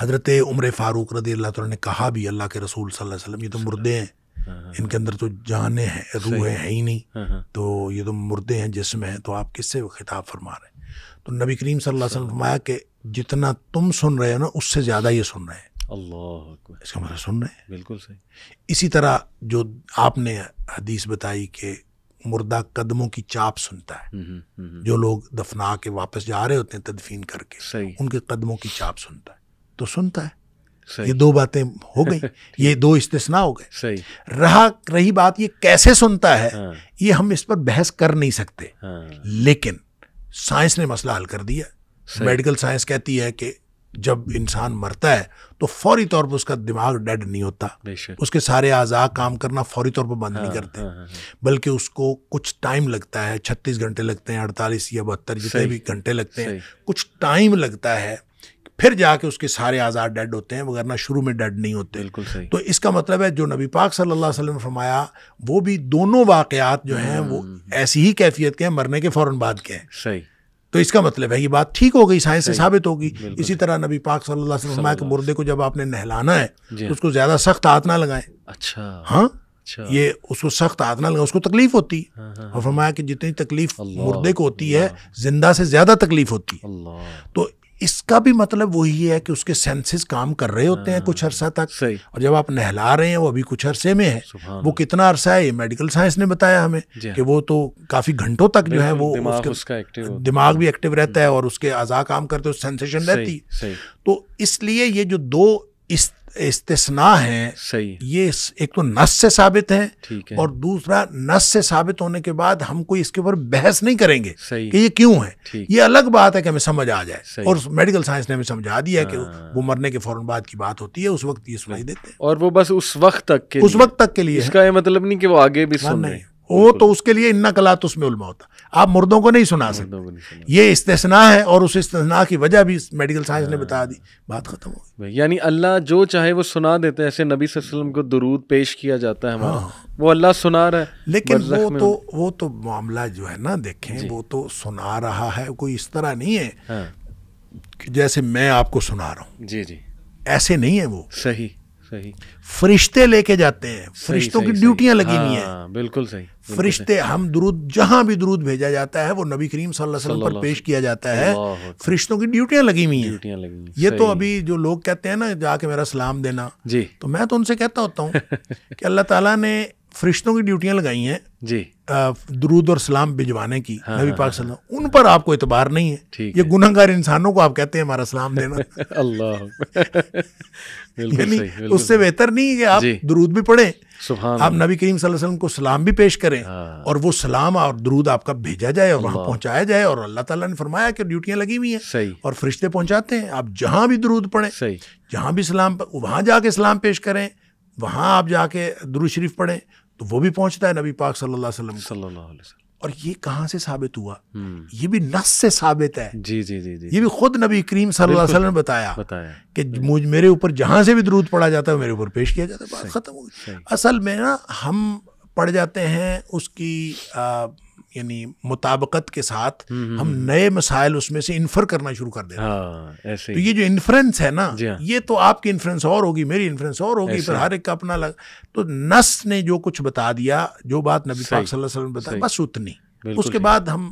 हजरत उम्र फारूक रदी अल्लाह तुम ने कहा भी अल्लाह के रसूल सल्लल्लाहु वसल्लम ये तो मुर्दे हैं हाँ, हाँ। इनके अंदर तो जाने हैं रूह है ही नहीं हाँ, तो ये तो मुर्दे हैं जिसमें हैं तो आप किससे खिताब फरमा रहे हैं तो नबी करीम सल्लल्लाहु अलैहि वसल्लम फरमाया कि जितना तुम सुन रहे हो ना उससे ज़्यादा ये सुन रहे हैं अल्लाह इसका मतलब सुन रहे हैं बिल्कुल सही इसी तरह जो आपने हदीस बताई कि मुर्दा कदमों की चाप सुनता है नहीं, हम्म, नहीं। हम्म, हम्म। जो लोग दफना के वापस जा रहे होते हैं तदफीन करके उनके कदमों की चाप सुनता है तो सुनता है ये दो बातें हो गई ये दो इस्तेसना हो गए सही रहा रही बात ये कैसे सुनता है हाँ। ये हम इस पर बहस कर नहीं सकते हाँ। लेकिन साइंस ने मसला हल कर दिया मेडिकल साइंस कहती है कि जब इंसान मरता है तो फौरी तौर पर उसका दिमाग डेड नहीं होता उसके सारे आज़ा काम करना फौरी तौर पर बंद हाँ, नहीं करते हाँ, हाँ, हाँ, बल्कि उसको कुछ टाइम लगता है छत्तीस घंटे लगते हैं अड़तालीस या बहत्तर जितने भी घंटे लगते हैं कुछ टाइम लगता है फिर जाके उसके सारे आज़ाद डेड होते हैं वगरना शुरू में डेड नहीं होते बिल्कुल सही तो इसका मतलब है जो नबी पाक सल्लल्लाहु अलैहि वसल्लम ने फरमाया वो भी दोनों वाकयात जो हैं वो हम्म। ऐसी ही कैफियत के हैं मरने के फौरन बाद के हैं सही तो इसका मतलब है ये बात ठीक हो गई साइंस से साबित होगी इसी तरह नबी पाक सल्लल्लाहु अलैहि वसल्लम के मुर्दे को जब आपने नहलाना है तो उसको ज़्यादा सख्त हाथ ना लगाएं अच्छा हाँ अच्छा। ये उसको सख्त हाथ ना लगा उसको तकलीफ होती है हाँ, हाँ, और हाँ। फरमाया कि जितनी तकलीफ मुर्दे को होती है जिंदा से ज्यादा तकलीफ होती है तो इसका भी मतलब वही है कि उसके सेंसेस काम कर रहे होते हैं कुछ हाँ, अरसा तक और जब आप नहला रहे हैं वो अभी कुछ अरसे में है वो कितना अरसा है ये मेडिकल साइंस ने बताया हमें कि हाँ। वो तो काफ़ी घंटों तक जो है वो दिमाग, उसका एक्टिव दिमाग भी एक्टिव रहता है हम्म। और उसके अज़ा काम करते हैं सेंसेशन रहती तो इसलिए ये जो दो इस इस्तना है सही ये एक तो नस से साबित है, है और दूसरा नस से साबित होने के बाद हम कोई इसके ऊपर बहस नहीं करेंगे कि ये क्यों है ये अलग बात है कि हमें समझ आ जाए और मेडिकल साइंस ने हमें समझा दिया कि हाँ। वो मरने के फौरन बाद की बात होती है उस वक्त ये सुनाई हाँ। देते हैं और वो बस उस वक्त तक के उस वक्त तक के लिए इसका मतलब नहीं कि वो आगे भी हाँ, सुन नहीं वो तो उसके लिए इन्ना कलात उसमें उलमा होता आप मुर्दों को नहीं सुना सकते ये इस्तना है और उस इस्तना की वजह भी मेडिकल साइंस ने बता दी बात खत्म हो गई यानी अल्लाह जो चाहे वो सुना देते हैं ऐसे नबी वसल्लम को दरूद पेश किया जाता है हमारा हाँ। वो अल्लाह सुना रहा है लेकिन वो तो वो तो मामला जो है ना देखें वो तो सुना रहा है कोई इस तरह नहीं है हाँ। जैसे मैं आपको सुना रहा हूँ जी जी ऐसे नहीं है वो सही सही फरिश्ते लेके जाते हैं फरिश्तों की ड्यूटियां लगी हुई है हाँ, बिल्कुल सही फरिश्ते हम दुरुद जहां भी दुरुद भेजा जाता है वो नबी करीम वसल्लम पर पेश किया जाता है फरिश्तों की ड्यूटियां लगी हुई हैं ये तो अभी जो लोग कहते हैं ना जाके मेरा सलाम देना जी तो मैं तो उनसे कहता होता हूँ कि अल्लाह ताला ने फरिश्तों की ड्यूटियां लगाई हैं जी दरूद और सलाम भिजवाने की हाँ, नबी हाँ, पाक हाँ, उन पर आपको इतबार नहीं है ये गुनाहगार इंसानों को आप कहते हैं हमारा सलाम देना अल्लाह उससे बेहतर नहीं है कि आप दरूद भी पढ़ें आप नबी करीम वसल्लम को सलाम भी पेश करें हाँ। और वो सलाम और दरूद आपका भेजा जाए और वहाँ पहुँचाया जाए और अल्लाह ताला ने फरमाया कि ड्यूटियाँ लगी हुई हैं और फरिश्ते पहुँचाते हैं आप जहाँ भी दरूद पढ़ें जहाँ भी सलाम वहाँ जाके सलाम पेश करें वहाँ आप जाके दुरू शरीफ पढ़ें तो वो भी पहुंचता है नबी पाक सल्लल्लाहु अलैहि वसल्लम और ये कहाँ से साबित हुआ हम्म। ये भी नस से साबित है जी जी जी जी ये भी खुद नबी करीम सल्लल्लाहु अलैहि वसल्लम ने बताया बताया कि मुझ मेरे ऊपर जहां से भी दरूद पड़ा जाता है मेरे ऊपर पेश किया जाता है बात खत्म हो गई असल में ना हम पढ़ जाते हैं उसकी यानी मुताबकत के साथ हम्म, हम्म, हम हम्म। नए मसाइल उसमें से इन्फर करना शुरू कर देते हैं हाँ, तो ये जो इन्फ्रेंस है ना हाँ। ये तो आपकी इन्फ्रेंस और होगी मेरी इन्फ्रेंस और होगी फिर हर एक का अपना लग तो नस ने जो कुछ बता दिया जो बात नबी पाक सल्लल्लाहु अलैहि वसल्लम बताया बस उतनी उसके बाद हम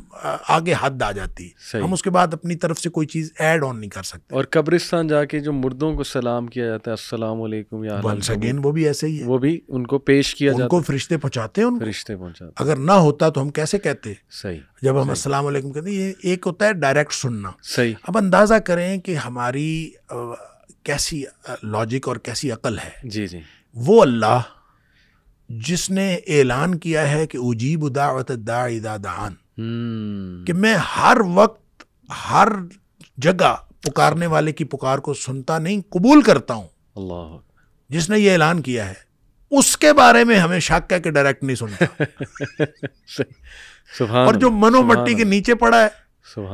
आगे हद आ जाती हम उसके बाद अपनी तरफ से कोई चीज़ ऐड ऑन नहीं कर सकते और कब्रिस्तान जाके जो मुर्दों को सलाम किया जाता है अस्सलाम वालेकुम अगेन वो भी ऐसे ही है वो भी उनको पेश किया उनको जाता उनको फरिश्ते पहुंचाते हैं फरिश्ते पहुंचाते अगर ना होता तो हम कैसे कहते सही जब हम असल कहते ये एक होता है डायरेक्ट सुनना सही अब अंदाज़ा करें कि हमारी कैसी लॉजिक और कैसी अकल है जी जी वो अल्लाह जिसने ऐलान किया है कि उजीब दावत दादान हम्म। कि मैं हर वक्त हर जगह पुकारने वाले की पुकार को सुनता नहीं कबूल करता हूँ अल्लाह जिसने ये ऐलान किया है उसके बारे में हमें शक है कि डायरेक्ट नहीं सुनता और जो मनोमट्टी के नीचे पड़ा है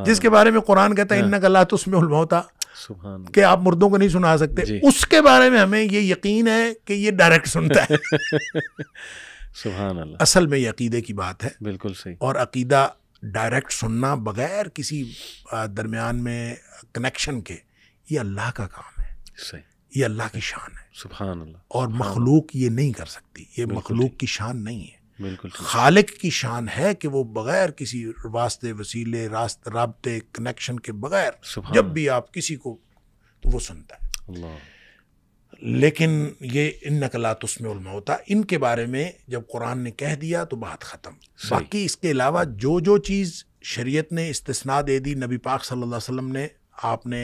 जिसके बारे में कुरान कहता है हाँ। इन्ना गला तो उसमें होता कि आप मुर्दों को नहीं सुना सकते उसके बारे में हमें ये यकीन है कि ये डायरेक्ट सुनता है सुबह असल में अकीदे की बात है बिल्कुल सही और अकीदा डायरेक्ट सुनना बगैर किसी दरमियान में कनेक्शन के ये अल्लाह का काम है सही ये अल्लाह की शान है सुबह और हाँ। मखलूक ये नहीं कर सकती ये मखलूक की शान नहीं है बिल्कुल खालिक की शान है कि वो बगैर किसी वास्ते वसीले रास्ते रबते कनेक्शन के बगैर जब भी आप किसी को तो वो सुनता है लेकिन ये इन नकलात उसमें उलमा होता इनके बारे में जब कुरान ने कह दिया तो बात ख़त्म बाकी इसके अलावा जो जो चीज़ शरीयत ने इस्तना दे दी नबी पाक सल्लल्लाहु अलैहि वसल्लम ने आपने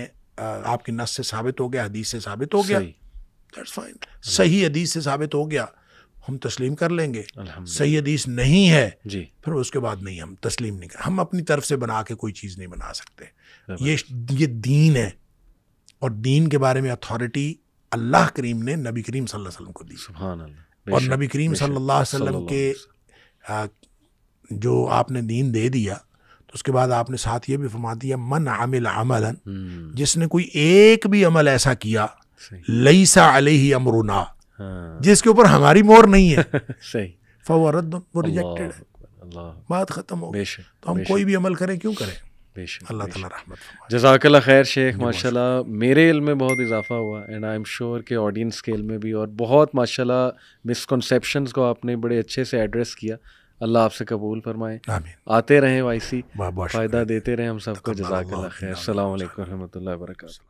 आपकी नस से साबित हो गया हदीस से साबित हो गया दैट्स फाइन सही हदीस से साबित हो गया हम तस्लीम कर लेंगे सही हदीस नहीं है जी फिर उसके बाद नहीं हम तस्लीम नहीं कर हम अपनी तरफ से बना के कोई चीज़ नहीं बना सकते ये ये दीन है और दीन के बारे में अथॉरिटी अल्लाह करीम ने नबी करीम सल्लल्लाहु वसल्लम को दी और नबी करीम सल्लाम वसल्लम के जो आपने दीन दे दिया तो उसके बाद आपने साथ ये भी फरमा दिया मन आमिल अमलन हम्म। जिसने कोई एक भी अमल ऐसा किया लईसा अलही अमरुना हाँ। जिसके ऊपर हमारी मोर नहीं है सही वो रिजेक्टेड है बात ख़त्म हो तो हम कोई भी अमल करें क्यों करें जजाकला खैर शेख माशाल्लाह मेरे इल में बहुत इजाफा हुआ एंड आई एम श्योर के ऑडियंस के इल में भी और बहुत माशाल्लाह मिसकनसेप्शन को आपने बड़े अच्छे से एड्रेस किया अल्लाह आपसे कबूल फरमाए आते रहें वाईसी फ़ायदा देते रहें हम सबको जजाकला खैर अल्लाम वरहमल वर्का